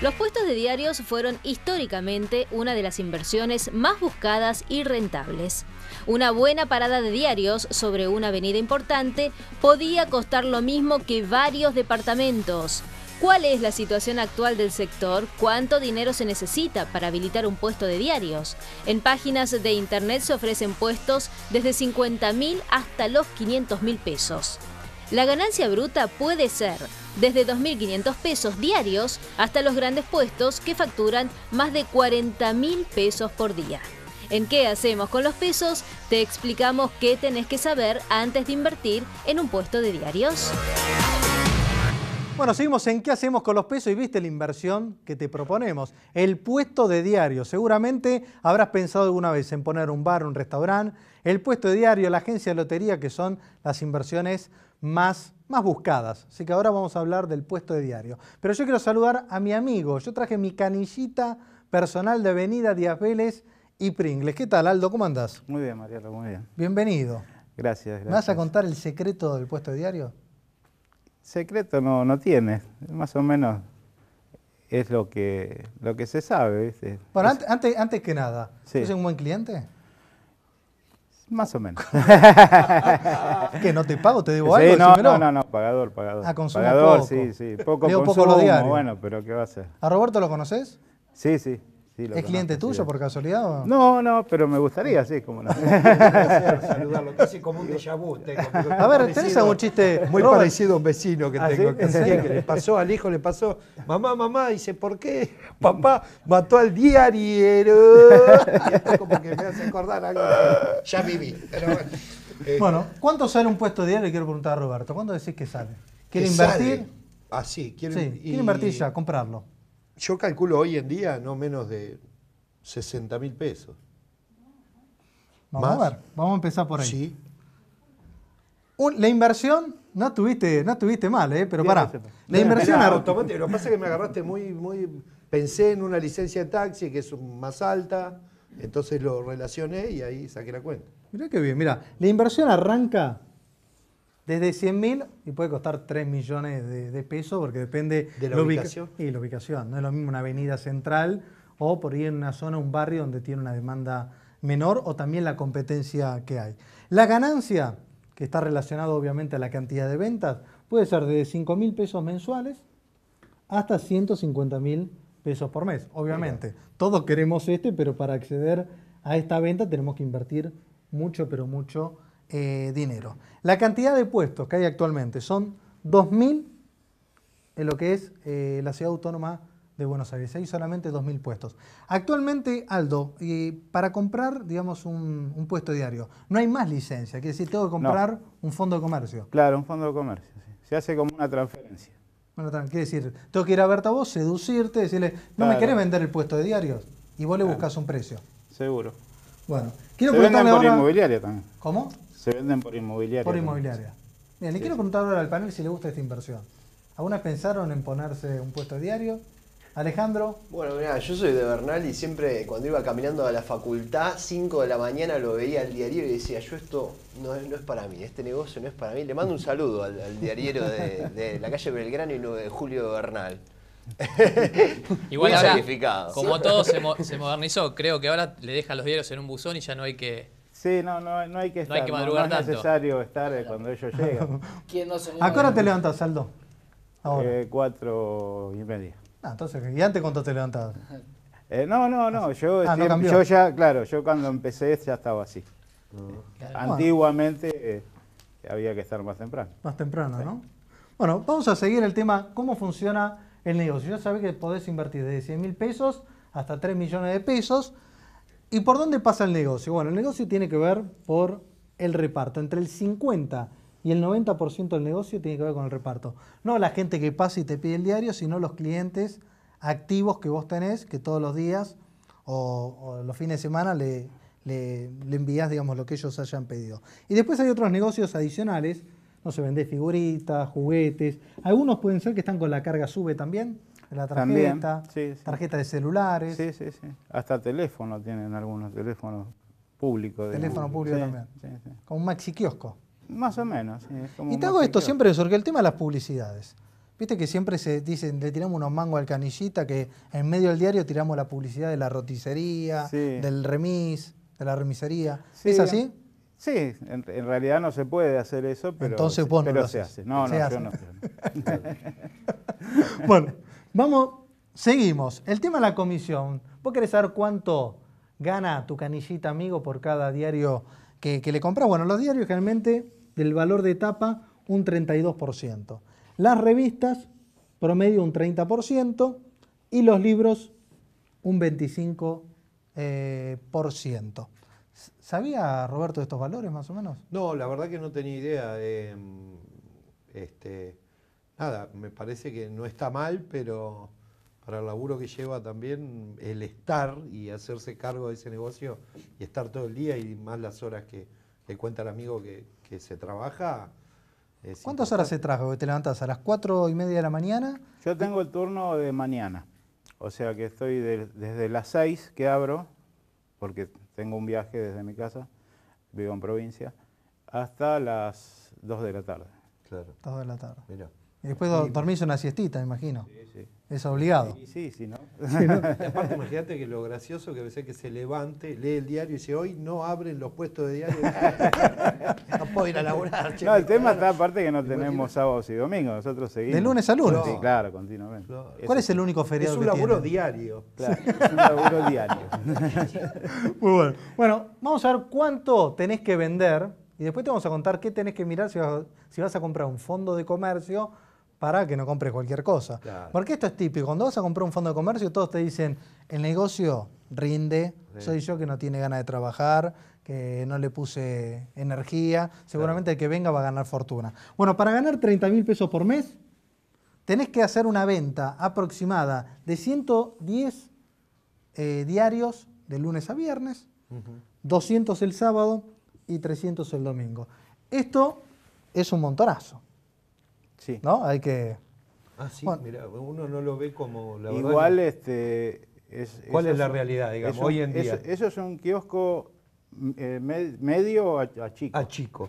Speaker 5: Los puestos de diarios fueron históricamente una de las inversiones más buscadas y rentables. Una buena parada de diarios sobre una avenida importante podía costar lo mismo que varios departamentos. ¿Cuál es la situación actual del sector? ¿Cuánto dinero se necesita para habilitar un puesto de diarios? En páginas de internet se ofrecen puestos desde 50.000 hasta los 500 mil pesos. La ganancia bruta puede ser desde 2.500 pesos diarios hasta los grandes puestos que facturan más de 40.000 pesos por día. En qué hacemos con los pesos, te explicamos qué tenés que saber antes de invertir en un puesto de diarios. Bueno, seguimos en
Speaker 1: qué hacemos con los pesos y viste la inversión que te proponemos. El puesto de diario. Seguramente habrás pensado alguna vez en poner un bar, un restaurante. El puesto de diario, la agencia de lotería, que son las inversiones más, más buscadas. Así que ahora vamos a hablar del puesto de diario. Pero yo quiero saludar a mi amigo. Yo traje mi canillita personal de Avenida Díaz Vélez y Pringles. ¿Qué tal, Aldo? ¿Cómo andás? Muy bien, Mariano, muy bien. Bienvenido. Gracias, gracias. ¿Me vas a contar el secreto del puesto de diario?
Speaker 8: Secreto no, no tiene, más o menos es lo que, lo que se sabe.
Speaker 1: Bueno, antes, antes, que nada, ¿es un buen cliente?
Speaker 8: Más o menos. que no te pago, te debo algo. No, no, no, no, pagador, pagador. Ah, pagador, poco. sí, sí. Poco consumo, poco lo diario. bueno, pero ¿qué va a hacer? ¿A Roberto lo conoces? Sí, sí. ¿Es cliente tuyo por casualidad? No, no, pero me gustaría, sí, como no. saludarlo, casi como un déjà
Speaker 2: vu. Tengo, a ver, ¿tenés algún chiste? Muy parecido a un vecino que ¿Ah, tengo, que, que le pasó al hijo, le pasó, mamá, mamá, dice, ¿por qué papá mató al diariero? Y esto como que me hace acordar algo ya viví. Eh. bueno.
Speaker 1: ¿cuánto sale un puesto diario? Quiero preguntar a Roberto, ¿cuánto decís que sale? ¿Quiere invertir?
Speaker 2: Ah, sí, quiero, sí, quiere invertir ya, comprarlo. Yo calculo hoy en día no menos de 60 mil pesos.
Speaker 1: Vamos a ver, vamos a empezar por ahí. Sí. la inversión, no tuviste, no tuviste mal, eh, pero para. pará. la inversión... arranca
Speaker 2: Lo que pasa es que me agarraste muy, muy... Pensé en una licencia de taxi que es más alta, entonces lo relacioné y ahí saqué la cuenta.
Speaker 1: Mirá qué bien, mira, la inversión arranca desde 100.000 y puede costar 3 millones de, pesos porque depende de la, ubicación. y la ubicación. No es lo mismo una avenida central o por ir en una zona, un barrio donde tiene una demanda menor o también la competencia que hay. La ganancia, que está relacionada obviamente a la cantidad de ventas, puede ser de 5.000 mil pesos mensuales hasta 150 mil pesos por mes. Obviamente, todos queremos este, pero para acceder a esta venta tenemos que invertir mucho, pero mucho eh, dinero. La cantidad de puestos que hay actualmente son 2.000 en lo que es eh, la ciudad autónoma de Buenos Aires. Hay solamente 2.000 puestos. Actualmente, Aldo, y para comprar, digamos, un, puesto diario, no hay más licencia. Quiere decir, tengo que comprar
Speaker 8: un fondo de comercio. Claro, un fondo de comercio. Se hace como una transferencia. Bueno, quiere decir,
Speaker 1: tengo que ir a verte a vos, seducirte, decirle, ¿no me querés vender el puesto de diario? Y vos le buscas un precio.
Speaker 8: Seguro. Bueno,
Speaker 1: quiero Se preguntarle
Speaker 8: también. ¿Cómo? Se venden por inmobiliaria. Por inmobiliaria.
Speaker 1: Mira, le quiero preguntar ahora al panel si le gusta esta inversión. ¿Algunas pensaron en ponerse un puesto diario? Alejandro.
Speaker 6: Bueno, mira, yo soy de Bernal y siempre cuando iba caminando a la facultad, 5 de la mañana lo veía al diario y decía, yo esto no, es para mí, este negocio no es para mí. Le mando un saludo al, al de, la calle Belgrano y de Julio
Speaker 3: Bernal. Igual ahora, como todo se, se, modernizó, creo que ahora le dejan los diarios en un buzón y ya no hay que
Speaker 8: Sí, no, no, no hay que estar. No hay que madrugar tanto. es necesario estar eh, cuando ellos llegan. ¿A qué hora te levantas, Aldo? Ahora. Eh, cuatro y media. Ah, entonces, ¿y antes cuánto te levantabas? Eh, no, no, no. Ah, ah, yo, ya, claro, yo cuando empecé ya estaba así. Antiguamente había que estar más temprano.
Speaker 1: Más temprano, ¿no? Bueno, vamos a seguir el tema, cómo funciona el negocio. Ya sabes que podés invertir desde 100 mil pesos hasta 3 millones de pesos. ¿Y por dónde pasa el negocio? Bueno, el negocio tiene que ver por el reparto. Entre el 50 y el 90% del negocio tiene que ver con el reparto. No la gente que pasa y te pide el diario, sino los clientes activos que vos tenés, que todos los días o, los fines de semana le, envías, digamos, lo que ellos hayan pedido. Y después hay otros negocios adicionales, no se sé, figuritas, juguetes. Algunos pueden ser que están con la carga sube también,
Speaker 8: la tarjeta,
Speaker 1: tarjeta de celulares. Sí, sí,
Speaker 8: sí. Hasta teléfono tienen algunos teléfonos públicos. Teléfono público, también.
Speaker 1: Como un maxi kiosco.
Speaker 8: Más o menos. y te hago esto
Speaker 1: siempre, siempre, porque el tema de las publicidades. Viste que siempre se dicen, le tiramos unos mangos al canillita, que en medio del diario tiramos la publicidad de la roticería, del remis, de la remisería. ¿Es así?
Speaker 8: Sí, en, realidad no se puede hacer eso, pero, Entonces no se hace. No, no, yo no.
Speaker 1: bueno. Vamos, seguimos. El tema de la comisión. ¿Vos querés saber cuánto gana tu canillita amigo por cada diario que, le compras? Bueno, los diarios generalmente del valor de etapa, un 32%. Las revistas promedio un 30% y los libros un 25%. Eh, ¿Sabía Roberto de estos valores más o menos?
Speaker 2: No, la verdad que no tenía idea. de... Eh, este, nada, me parece que no está mal, pero para el laburo que lleva también el estar y hacerse cargo de ese negocio y estar todo el día y más las horas que, le cuenta el amigo que, se trabaja. ¿Cuántas horas
Speaker 1: se trabaja? te levantas a las cuatro y media de la mañana.
Speaker 2: Yo
Speaker 8: tengo el turno de mañana, o sea que estoy desde las 6 que abro, porque tengo un viaje desde mi casa, vivo en provincia, hasta
Speaker 2: las 2 de la tarde. Claro.
Speaker 8: 2 de la tarde. Mira. Y después dormís
Speaker 1: una siestita, me imagino.
Speaker 2: Sí, sí. Es obligado. Sí, sí, sí ¿no? aparte, imagínate que lo gracioso que a veces que se levante, lee el diario y dice, hoy no abren los puestos de diario.
Speaker 1: no puedo ir a
Speaker 2: laburar.
Speaker 8: Che, no, el tema está aparte que no tenemos sábados y domingos, nosotros seguimos. De lunes a lunes. Sí, claro, continuamente. ¿Cuál es el único feriado? Es un laburo diario. Claro, es un laburo diario.
Speaker 1: Muy bueno. Bueno, vamos a ver cuánto tenés que vender y después te vamos a contar qué tenés que mirar si si vas a comprar un fondo de comercio para que no compres cualquier cosa. Porque esto es típico. Cuando vas a comprar un fondo de comercio, todos te dicen, el negocio rinde, soy yo que no tiene ganas de trabajar, que no le puse energía, seguramente el que venga va a ganar fortuna. Bueno, para ganar 30 mil pesos por mes, tenés que hacer una venta aproximada de 110 eh, diarios de lunes a viernes, 200 el sábado y 300 el domingo. Esto es un montonazo. ¿No? Hay que.
Speaker 2: Ah, sí,
Speaker 8: mira, uno no lo ve como la Igual, este. Es, ¿Cuál es la realidad, digamos, hoy en día? Eso, es un kiosco mm, eh, medio a, chico. A chico.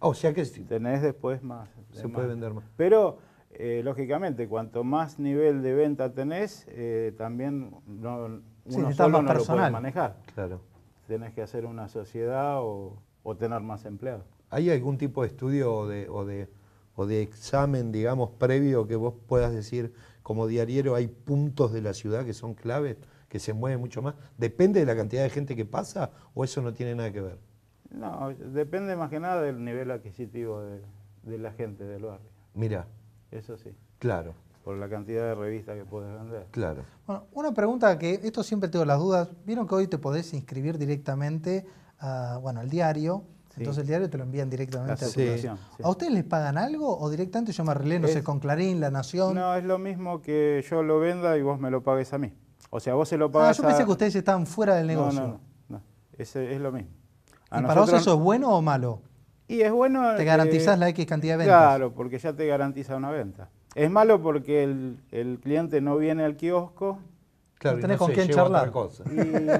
Speaker 8: Ah, o sea que. Si tenés después más. Se puede vender más. Pero. Eh, lógicamente, cuanto más nivel de venta tenés, eh, también no, uno solo no lo puede manejar. Claro. Tenés que hacer una sociedad o, tener más empleados.
Speaker 2: ¿Hay algún tipo de estudio o de o de examen, digamos, previo que vos puedas decir como diariero hay puntos de la ciudad que son claves, que se mueven mucho más? ¿Depende de la cantidad de gente que pasa o eso no tiene nada que ver?
Speaker 8: No, depende más que nada del nivel adquisitivo de, la gente del barrio. Mira. Eso sí.
Speaker 2: Claro. Por
Speaker 8: la cantidad de revistas que puedes vender.
Speaker 2: Claro.
Speaker 1: Bueno, una pregunta que esto siempre tengo las dudas. Vieron que hoy te podés inscribir directamente bueno, al diario entonces el diario te lo envían directamente la a circulación. ¿A ustedes les pagan algo o directamente yo me arreglé, no sé, con Clarín, La Nación? No,
Speaker 8: es lo mismo que yo lo venda y vos me lo pagues a mí. O sea, vos se lo pagas ah, yo pensé que
Speaker 1: ustedes están fuera del negocio. No, no,
Speaker 8: no. Es, lo mismo. para vos eso es
Speaker 1: bueno o malo?
Speaker 8: Y es bueno... Te eh, garantizás la X cantidad de ventas. Claro, porque ya te garantiza una venta. Es malo porque el, el cliente no viene al kiosco, Claro, tenés con quién charlar. Y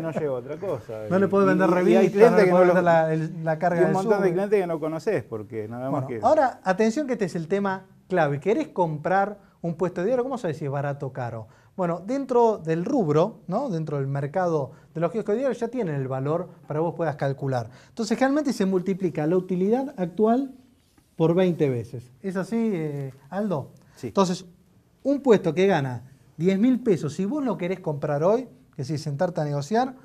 Speaker 8: no lleva otra cosa. no le podés vender revistas, y clientes que no vender la, la, carga y un montón de clientes que no conoces porque nada más bueno, que... Ahora,
Speaker 1: atención que este es el tema clave. ¿Querés comprar un puesto de diario? ¿Cómo sabes si es barato o caro? Bueno, dentro del rubro, ¿no? dentro del mercado de los kioscos diarios ya tienen el valor para que vos puedas calcular. Entonces, realmente se multiplica la utilidad actual por 20 veces. ¿Es así, eh, Aldo? Sí. Entonces, un puesto que gana 10 mil pesos, si vos lo querés comprar hoy, que si sentarte a negociar,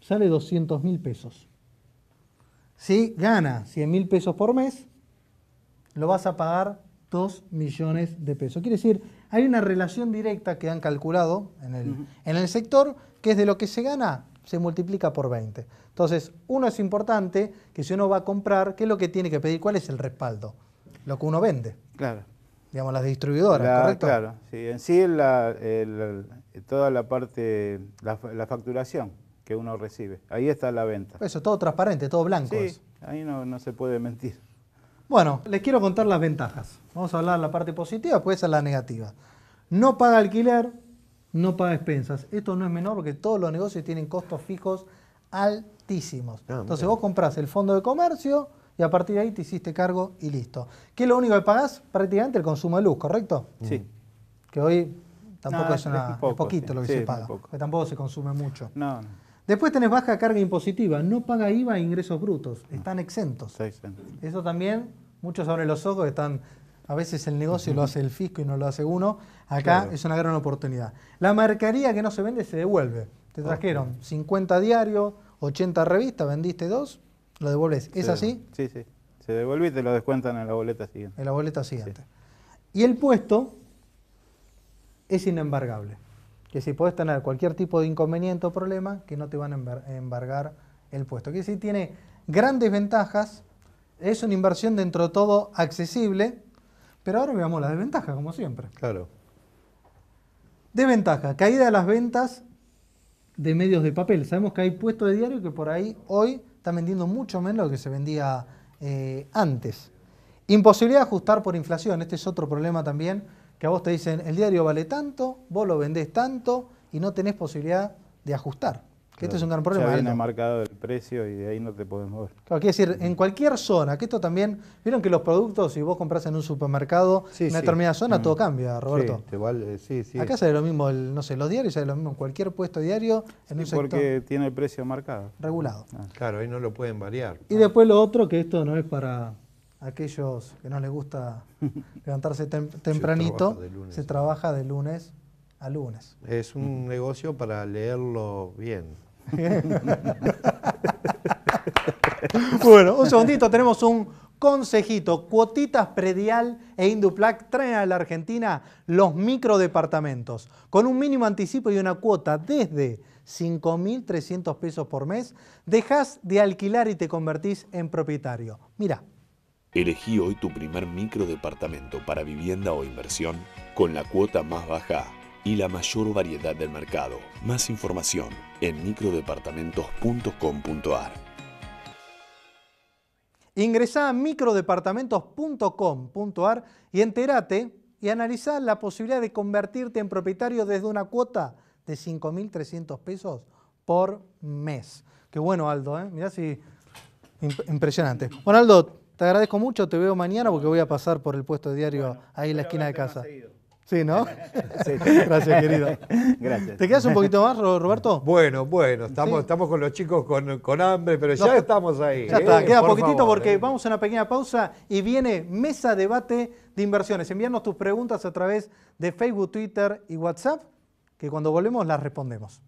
Speaker 1: sale 200 mil pesos. Si gana 100 mil pesos por mes, lo vas a pagar 2 millones de pesos. Quiere decir, hay una relación directa que han calculado en el, en el sector, que es de lo que se gana, se multiplica por 20. Entonces, uno es importante que si uno va a comprar, ¿qué es lo que tiene que pedir? ¿Cuál es el respaldo? Lo que uno vende. Claro digamos, las distribuidoras, ¿correcto? Claro,
Speaker 8: sí, en sí la, toda la parte, la, facturación que uno recibe, ahí está la venta. Pues
Speaker 1: eso, todo transparente, todo blanco.
Speaker 8: ahí no, se puede mentir.
Speaker 1: Bueno, les quiero contar las ventajas. Vamos a hablar de la parte positiva, puede ser la negativa. No paga alquiler, no paga expensas. Esto no es menor porque todos los negocios tienen costos fijos altísimos. Ah, Entonces vos compras el fondo de comercio, y a partir de ahí te hiciste cargo y listo. ¿Qué es lo único que pagás prácticamente el consumo de luz, ¿correcto? Sí. Mm. Que hoy tampoco es, una, poquito lo que se paga, que tampoco se consume mucho. No, Después tenés baja carga impositiva, no paga IVA e ingresos brutos, están exentos. exentos. Eso también, muchos abren los ojos, están a veces el negocio lo hace el fisco y no lo hace uno. Acá es una gran oportunidad. La mercadería que no se vende se devuelve. Te trajeron 50 diarios, 80 revistas, vendiste dos, lo devuelves. ¿Es así?
Speaker 8: Sí, sí. Se devuelve y te lo descuentan en la boleta siguiente.
Speaker 1: En la boleta siguiente. Y el puesto es inembargable. Que si podés tener cualquier tipo de inconveniente o problema, que no te van a embargar el puesto. Que si tiene grandes ventajas, es una inversión dentro de todo accesible, pero ahora veamos las desventajas, como siempre. Claro. Desventaja, caída de las ventas de medios de papel. Sabemos que hay puestos de diario que por ahí hoy está vendiendo mucho menos de lo que se vendía eh, antes. Imposibilidad de ajustar por inflación, este es otro problema también, que a vos te dicen, el diario vale tanto, vos lo vendés tanto y no tenés posibilidad de ajustar. Que esto es un gran problema. Ya viene
Speaker 8: marcado el precio y de ahí no te puedes mover.
Speaker 1: Claro, quiere decir, en cualquier zona, que esto también, vieron que los productos, si vos compras en un supermercado, en una determinada zona, mm. todo cambia, Roberto.
Speaker 2: Sí, sí, sí.
Speaker 8: Acá sale lo
Speaker 1: mismo, el, no sé, los diarios sale lo mismo en cualquier puesto diario, en un porque
Speaker 8: tiene el precio marcado. Regulado. Ah. Claro, ahí no lo pueden variar.
Speaker 1: Y ah. después lo otro, que esto no es para aquellos que no les gusta levantarse tempranito, se, trabaja de, lunes, a lunes.
Speaker 2: Es un negocio para leerlo bien. bueno, un segundito,
Speaker 1: tenemos un consejito. Cuotitas predial e Induplac traen a la Argentina los microdepartamentos con un mínimo anticipo y una cuota desde 5.300 pesos por mes. Dejas de alquilar y te convertís en propietario. Mira.
Speaker 6: Elegí hoy tu primer microdepartamento para vivienda o inversión con la cuota más baja y la mayor variedad del mercado. Más información en microdepartamentos.com.ar.
Speaker 1: Ingresa a microdepartamentos.com.ar y entérate y analiza la posibilidad de convertirte en propietario desde una cuota de 5.300 pesos por mes. Qué bueno, Aldo, ¿eh? mirá si... Impresionante. Bueno, Aldo, te agradezco mucho, te veo mañana porque voy a pasar por el puesto de diario ahí en la esquina de casa. Sí,
Speaker 4: ¿no? Sí. Gracias, querido. Gracias. ¿Te quedas un
Speaker 2: poquito más, Roberto? Bueno, bueno, estamos, estamos con los chicos con, hambre, pero ya estamos ahí. Ya está, ¿eh? queda poquitito porque ¿eh? vamos a una
Speaker 1: pequeña pausa y viene Mesa Debate de Inversiones. Envíanos tus preguntas a través de Facebook, Twitter y WhatsApp, que cuando volvemos las respondemos.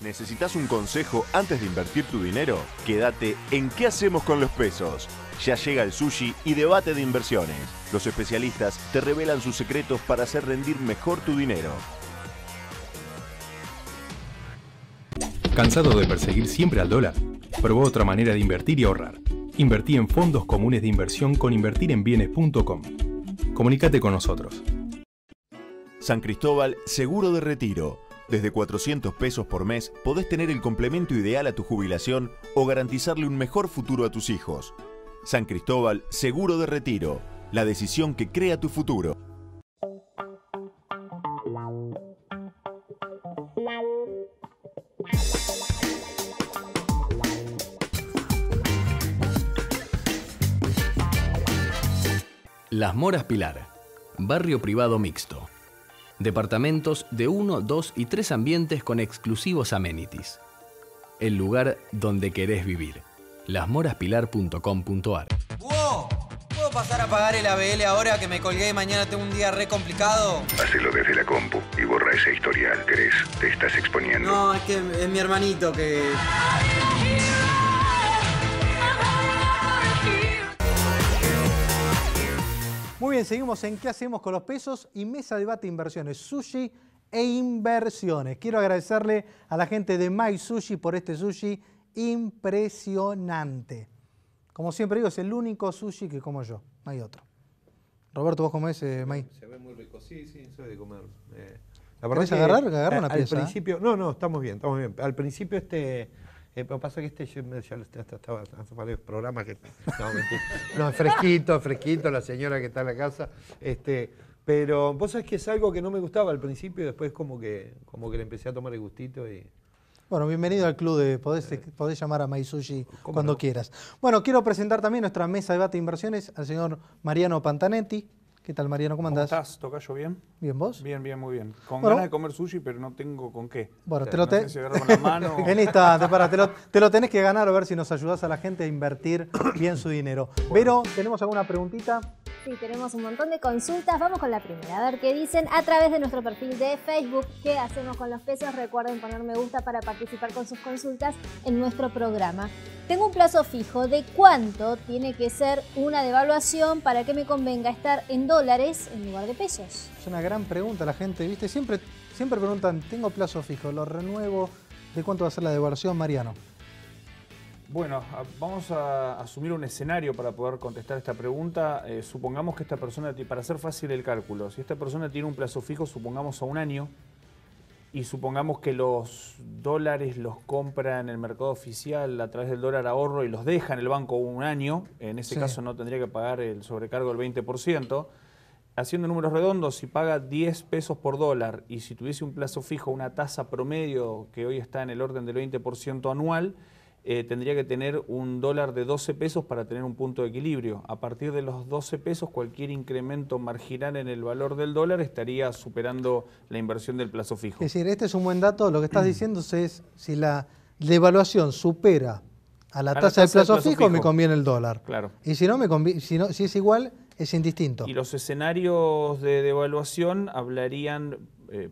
Speaker 6: ¿Necesitas un consejo antes de invertir tu dinero? Quédate en ¿Qué hacemos con los pesos? Ya llega el sushi y debate de inversiones. Los especialistas te revelan sus secretos para
Speaker 7: hacer rendir mejor tu dinero.
Speaker 2: ¿Cansado de perseguir siempre al dólar? Probó otra manera de invertir y ahorrar. Invertí en
Speaker 6: fondos comunes de inversión con invertirenbienes.com. Comunícate con nosotros. San Cristóbal, seguro de retiro. Desde 400 pesos por mes podés tener el complemento ideal a tu jubilación o garantizarle un mejor futuro a tus hijos. San Cristóbal, seguro de retiro. La decisión que crea tu futuro.
Speaker 3: Las Moras Pilar, barrio privado mixto. Departamentos de 1, 2 y 3 ambientes con exclusivos amenities. El lugar donde querés vivir lasmoraspilar.com.ar.
Speaker 1: ¿Puedo pasar a pagar el ABL ahora que me colgué y mañana tengo un día re complicado?
Speaker 7: Hacelo desde la compu y borra ese historial, ¿crees? Te estás exponiendo.
Speaker 4: No, es que es mi hermanito que.
Speaker 1: Muy bien, seguimos en qué hacemos con los pesos y mesa de debate inversiones, sushi e inversiones. Quiero agradecerle a la gente de My Sushi por este sushi impresionante. Como siempre digo, es el único sushi que como yo, no hay otro. Roberto, ¿vos comés eh, maíz?
Speaker 2: Se ve muy rico, sí, sí, soy de comer. Eh. la verdad agarrar? una pieza. ¿eh? principio, no, no, estamos bien, estamos bien. Al principio este... Eh, lo que pasa que este ya estaba hace varios programas que. No, mentira. No, fresquito, fresquito, la señora que está en la casa. Este, pero vos sabés que es algo que no me gustaba al principio después como que, como que le empecé a tomar el gustito y.
Speaker 1: Bueno, bienvenido al club de podés, eh, llamar a Maizushi cuando quieras. Bueno, quiero presentar también nuestra mesa de debate de inversiones al señor Mariano Pantanetti. ¿Qué tal, Mariano? ¿Cómo andás? ¿Cómo estás, Tocayo? ¿Bien? ¿Bien vos? Bien, bien, muy bien. Con ganas de
Speaker 7: comer sushi, pero no tengo con qué. Bueno, te lo tenés. te
Speaker 1: lo, tenés que ganar a ver si nos ayudás a la gente a invertir bien su dinero. Pero, ¿tenemos alguna preguntita?
Speaker 5: Sí, tenemos un montón de consultas. Vamos con la primera, a ver qué dicen a través de nuestro perfil de Facebook. ¿Qué hacemos con los pesos? Recuerden poner me gusta para participar con sus consultas en nuestro programa. Tengo un plazo fijo de cuánto tiene que ser una devaluación para que me convenga estar en dólares en lugar de pesos. Es una
Speaker 1: gran pregunta la gente, ¿viste? Siempre, siempre preguntan, tengo plazo fijo, lo renuevo. ¿De cuánto va a ser la devaluación, Mariano?
Speaker 7: Bueno, vamos a asumir un escenario para poder contestar esta pregunta. Eh, supongamos que esta persona, para hacer fácil el cálculo, si esta persona tiene un plazo fijo, supongamos a un año, y supongamos que los dólares los compra en el mercado oficial a través del dólar ahorro y los deja en el banco un año, en ese caso no tendría que pagar el sobrecargo del 20%. Haciendo números redondos, si paga 10 pesos por dólar y si tuviese un plazo fijo, una tasa promedio que hoy está en el orden del 20% anual, eh, tendría que tener un dólar de 12 pesos para tener un punto de equilibrio. A partir de los 12 pesos, cualquier incremento marginal en el valor del dólar estaría superando la inversión del plazo fijo. Es decir,
Speaker 1: este es un buen dato. Lo que estás diciendo es, si la devaluación supera a la, tasa, del de plazo, fijo, me conviene el dólar. Claro. Y si no, me si, es igual, es indistinto.
Speaker 7: Y los escenarios de devaluación hablarían... Eh,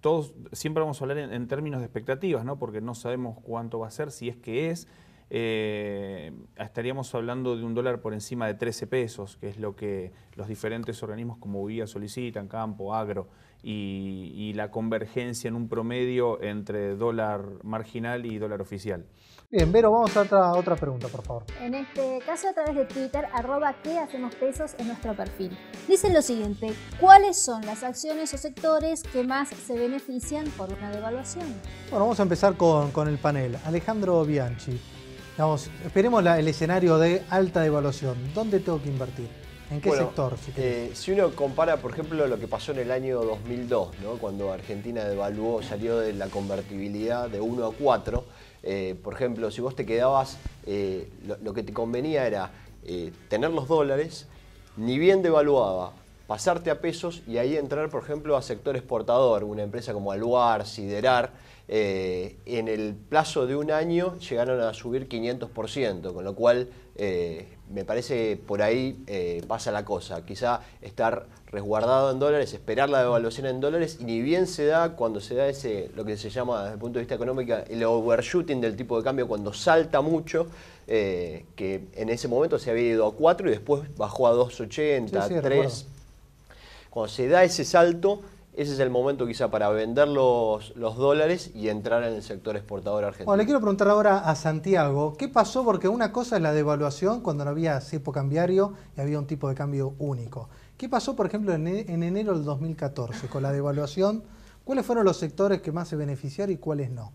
Speaker 7: todos siempre vamos a hablar en, términos de expectativas, ¿no? Porque no sabemos cuánto va a ser, si es que es. Eh, estaríamos hablando de un dólar por encima de 13 pesos, que es lo que los diferentes organismos como Guía solicitan, Campo, Agro, y la convergencia en un promedio entre dólar marginal y dólar oficial.
Speaker 5: Bien,
Speaker 1: Vero, vamos a otra, otra pregunta, por favor.
Speaker 5: En este caso, a través de Twitter, arroba que hacemos pesos en nuestro perfil. Dicen lo siguiente, ¿cuáles son las acciones o sectores que más se benefician por una devaluación?
Speaker 1: Bueno, vamos a empezar con, el panel. Alejandro Bianchi, Vamos, esperemos el escenario de alta devaluación. ¿Dónde tengo que invertir? ¿En qué sector? Si, eh,
Speaker 6: si, uno compara, por ejemplo, lo que pasó en el año 2002, ¿no? cuando Argentina devaluó, salió de la convertibilidad de 1 a 4, eh, por ejemplo, si vos te quedabas, eh, lo, que te convenía era eh, tener los dólares, ni bien devaluaba, pasarte a pesos y ahí entrar, por ejemplo, a sector exportador, una empresa como Aluar, Siderar, en el plazo de un año llegaron a subir 500%, con lo cual me parece por ahí eh, pasa la cosa. Quizá estar resguardado en dólares, esperar la devaluación en dólares, y ni bien se da cuando se da ese, lo que se llama desde el punto de vista económico, el overshooting del tipo de cambio, cuando salta mucho, eh, que en ese momento se había ido a 4 y después bajó a 2,80, 3. Cuando se da ese salto, ese es el momento quizá para vender los, dólares y entrar en el sector exportador argentino. Bueno, le quiero
Speaker 1: preguntar ahora a Santiago, ¿qué pasó? Porque una cosa es la devaluación cuando no había cepo cambiario y había un tipo de cambio único. ¿Qué pasó, por ejemplo, en, enero del 2014 con la devaluación? ¿Cuáles fueron los sectores que más se beneficiaron y cuáles no?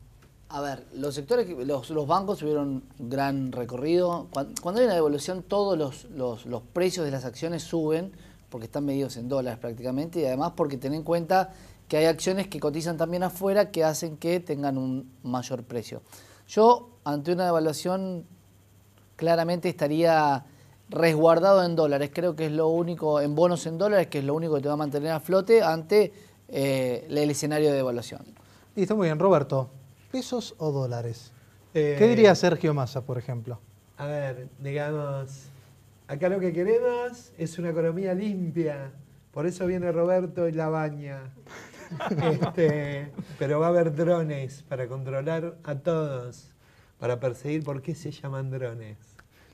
Speaker 5: A
Speaker 6: ver, los sectores, los, los bancos tuvieron un gran recorrido. Cuando, hay una devaluación, todos los precios de las acciones suben porque están medidos en dólares prácticamente, y además porque ten en cuenta que hay acciones que cotizan también afuera que hacen que tengan un mayor precio. Yo, ante una devaluación, claramente estaría resguardado en dólares. Creo que es lo único, en bonos en dólares, que es lo único que te va a mantener a flote ante eh, el escenario de devaluación.
Speaker 1: Listo, muy bien. Roberto, ¿pesos o dólares? Eh, ¿Qué diría Sergio Massa, por ejemplo?
Speaker 6: A ver, digamos,
Speaker 2: Acá lo que queremos es una economía limpia. Por eso viene Roberto y la baña. Este, pero va a haber drones para controlar a todos, para perseguir. ¿Por qué se llaman drones?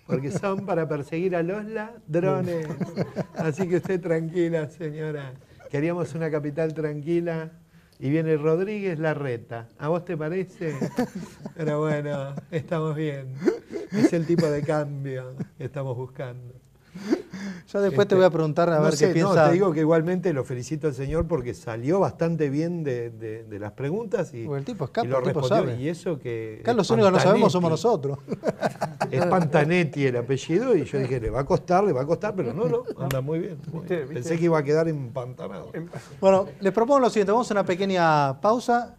Speaker 2: Porque son para perseguir a los ladrones. Así que esté tranquila, señora. Queríamos una capital tranquila, y viene Rodríguez Larreta. ¿A vos te parece? Pero bueno, estamos bien. Es el tipo de cambio que estamos buscando. Yo después te este, voy a preguntar a ver qué piensa. No, te digo que igualmente lo felicito al señor porque salió bastante bien de, las preguntas y, el tipo es y el tipo Sabe. Y eso que. Carlos, los únicos que no sabemos somos nosotros. Es Pantanetti el apellido y yo dije, le va a costar, le va a costar, pero no, no, anda muy bien. Pensé que iba a quedar empantanado. Em-
Speaker 1: bueno, les propongo lo siguiente, vamos a una pequeña pausa.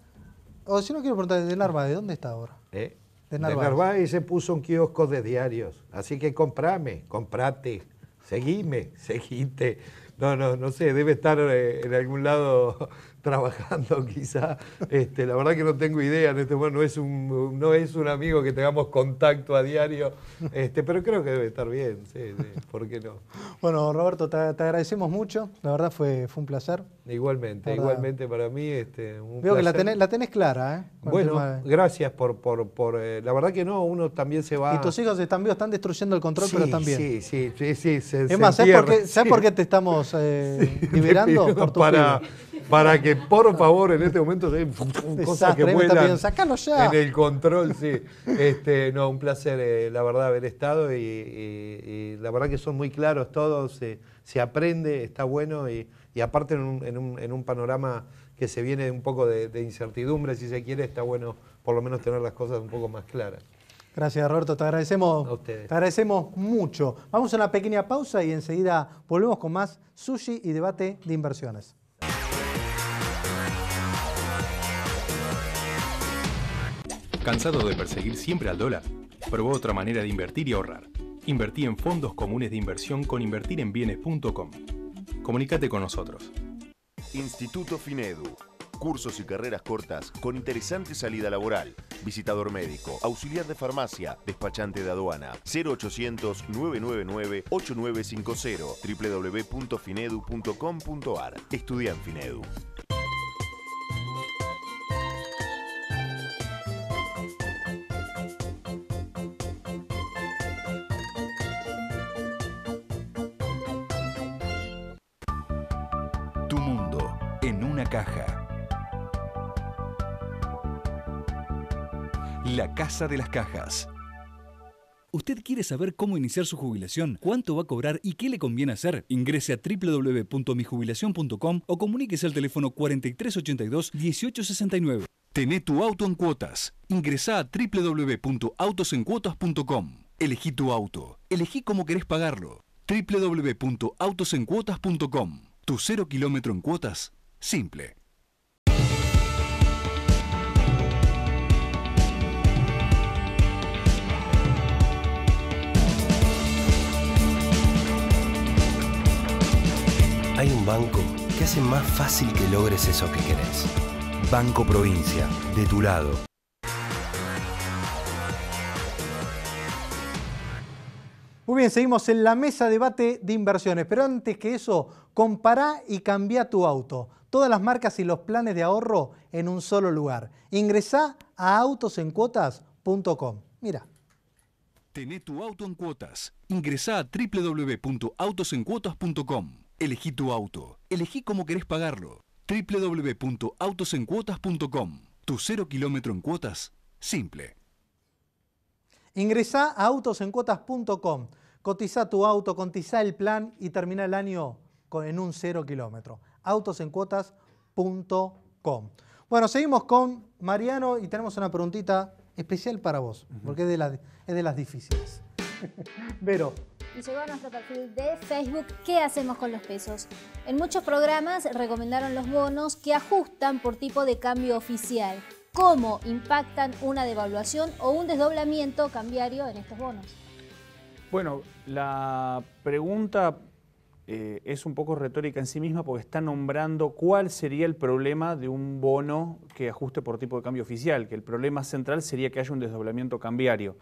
Speaker 1: O si no quiero preguntar, de Narváez, ¿dónde está
Speaker 2: ahora? ¿Eh? De Narváez. se puso un kiosco de diarios. Así que comprame, comprate seguime, seguite. No, no, no sé, debe estar eh, en algún lado trabajando quizá. Este, la verdad que no tengo idea en este momento, no es un, no es un amigo que tengamos contacto a diario, este, pero creo que debe estar bien, sí, ¿por qué no?
Speaker 1: Bueno, Roberto, te, agradecemos mucho, la verdad fue, fue un placer.
Speaker 2: Igualmente, igualmente para mí. Este, veo que la tenés, la tenés clara, ¿eh? Bueno, gracias por... por, por eh, la verdad que no, uno también se va... Y tus hijos están están destruyendo el control, pero también. Sí, sí, sí, sí es más, ¿sabes por,
Speaker 1: qué, te estamos eh, liberando? para
Speaker 2: para que por favor en este momento se cosas que vuelan ya. en el control, sí. Este, no, un placer, eh, la verdad, haber estado y, la verdad que son muy claros todos, se aprende, está bueno y, aparte en un, panorama que se viene un poco de, incertidumbre, si se quiere, está bueno por lo menos tener las cosas un poco más claras.
Speaker 1: Gracias, Roberto. Te agradecemos, a te agradecemos mucho. Vamos a una pequeña pausa y enseguida volvemos con más sushi y debate de inversiones.
Speaker 2: Cansado de perseguir siempre al dólar, probó otra manera de invertir y ahorrar. Invertí en fondos comunes de inversión con invertirenbienes.com. Comunícate con nosotros.
Speaker 6: Instituto Finedu. Cursos y carreras cortas con interesante salida laboral. Visitador médico, auxiliar de farmacia, despachante de aduana. 0800-999-8950 www.finedu.com.ar. Estudian Finedu.
Speaker 1: de las Cajas. ¿Usted quiere saber cómo iniciar su jubilación, cuánto va a cobrar y qué le conviene hacer? Ingrese a www.mijubilación.com o comuníquese al teléfono 4382-1869. Tené tu auto en cuotas. Ingresa a www.autosencuotas.com. Elegí tu auto. Elegí cómo querés pagarlo. www.autosencuotas.com. Tu cero kilómetro en cuotas. Simple.
Speaker 2: hay un banco que hace más fácil que logres eso que querés. Banco Provincia, de tu lado.
Speaker 1: Muy bien, seguimos en la mesa debate de inversiones, pero antes que eso, compará y cambia tu auto. Todas las marcas y los planes de ahorro en un solo lugar. Ingresá a autosencuotas.com. Mira. Tené tu auto en cuotas. Ingresá a www.autosencuotas.com. Elegí tu auto. Elegí cómo querés pagarlo. www.autosencuotas.com. Tu cero kilómetro en cuotas, simple. Ingresá a autosencuotas.com. Cotiza tu auto, cotiza el plan y termina el año con, en un cero kilómetro. Autosencuotas.com. Bueno, seguimos con Mariano y tenemos una preguntita especial para vos, porque de, es de las difíciles. Pero.
Speaker 5: Y llegó a nuestro de Facebook, ¿qué hacemos con los pesos? En muchos programas recomendaron los bonos que ajustan por tipo de cambio oficial. ¿Cómo impactan una devaluación o un desdoblamiento cambiario en estos bonos?
Speaker 7: Bueno, la pregunta eh, es un poco retórica en sí misma porque está nombrando cuál sería el problema de un bono que ajuste por tipo de cambio oficial, que el problema central sería que haya un desdoblamiento cambiario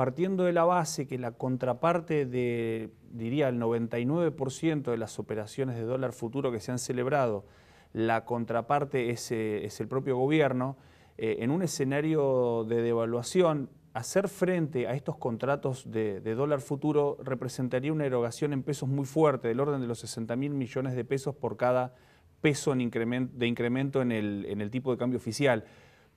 Speaker 7: partiendo de la base que la contraparte de, diría, el 99% de las operaciones de dólar futuro que se han celebrado, la contraparte es, eh, el propio gobierno, eh, en un escenario de devaluación, hacer frente a estos contratos de, dólar futuro representaría una erogación en pesos muy fuerte, del orden de los 60 mil millones de pesos por cada peso de incremento en el, en el tipo de cambio oficial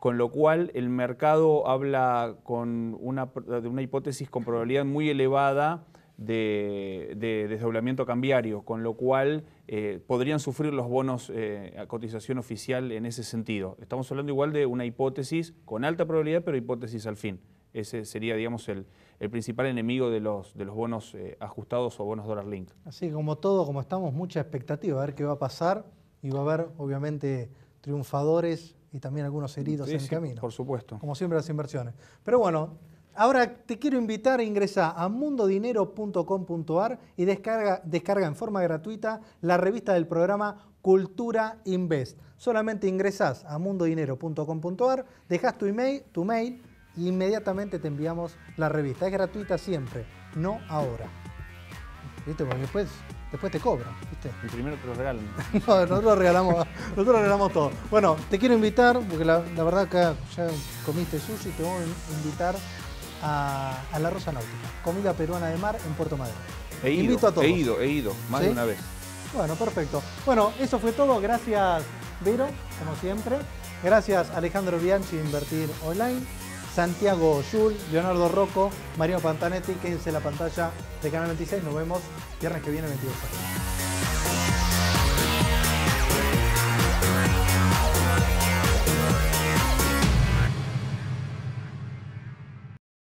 Speaker 7: con lo cual el mercado habla con una, de una hipótesis con probabilidad muy elevada de, desdoblamiento cambiario, con lo cual eh, podrían sufrir los bonos eh, a cotización oficial en ese sentido. Estamos hablando igual de una hipótesis con alta probabilidad, pero hipótesis al fin. Ese sería, digamos, el, principal enemigo de los, de los bonos eh, ajustados o bonos dólar link.
Speaker 1: Así que como todo, como estamos, mucha expectativa, a ver qué va a pasar y va a haber, obviamente, triunfadores y también algunos heridos en el camino. Por supuesto. Como siempre las inversiones. Pero bueno, ahora te quiero invitar a ingresar a mundodinero.com.ar y descarga, descarga en forma gratuita la revista del programa Cultura Invest. Solamente ingresás a mundodinero.com.ar, dejas tu email, tu mail y e inmediatamente te enviamos la revista. Es gratuita siempre, no ahora. ¿Viste? Porque después después te cobran, ¿viste?
Speaker 7: Y primero te lo regalan.
Speaker 1: no, nosotros lo regalamos, nosotros regalamos todo. Bueno, te quiero invitar, porque la, verdad que ya comiste sushi, te voy a invitar a, la Rosa Náutica, comida peruana de mar en Puerto Madero.
Speaker 7: He ido, he ido, he ido, más de una vez.
Speaker 1: Bueno, perfecto. Bueno, eso fue todo. Gracias, Vero, como siempre. Gracias, Alejandro Bianchi, Invertir Online. Santiago Yul, Leonardo Rocco, Mario Pantanetti. Quédense en la pantalla de Canal 26. Nos vemos viernes que viene 22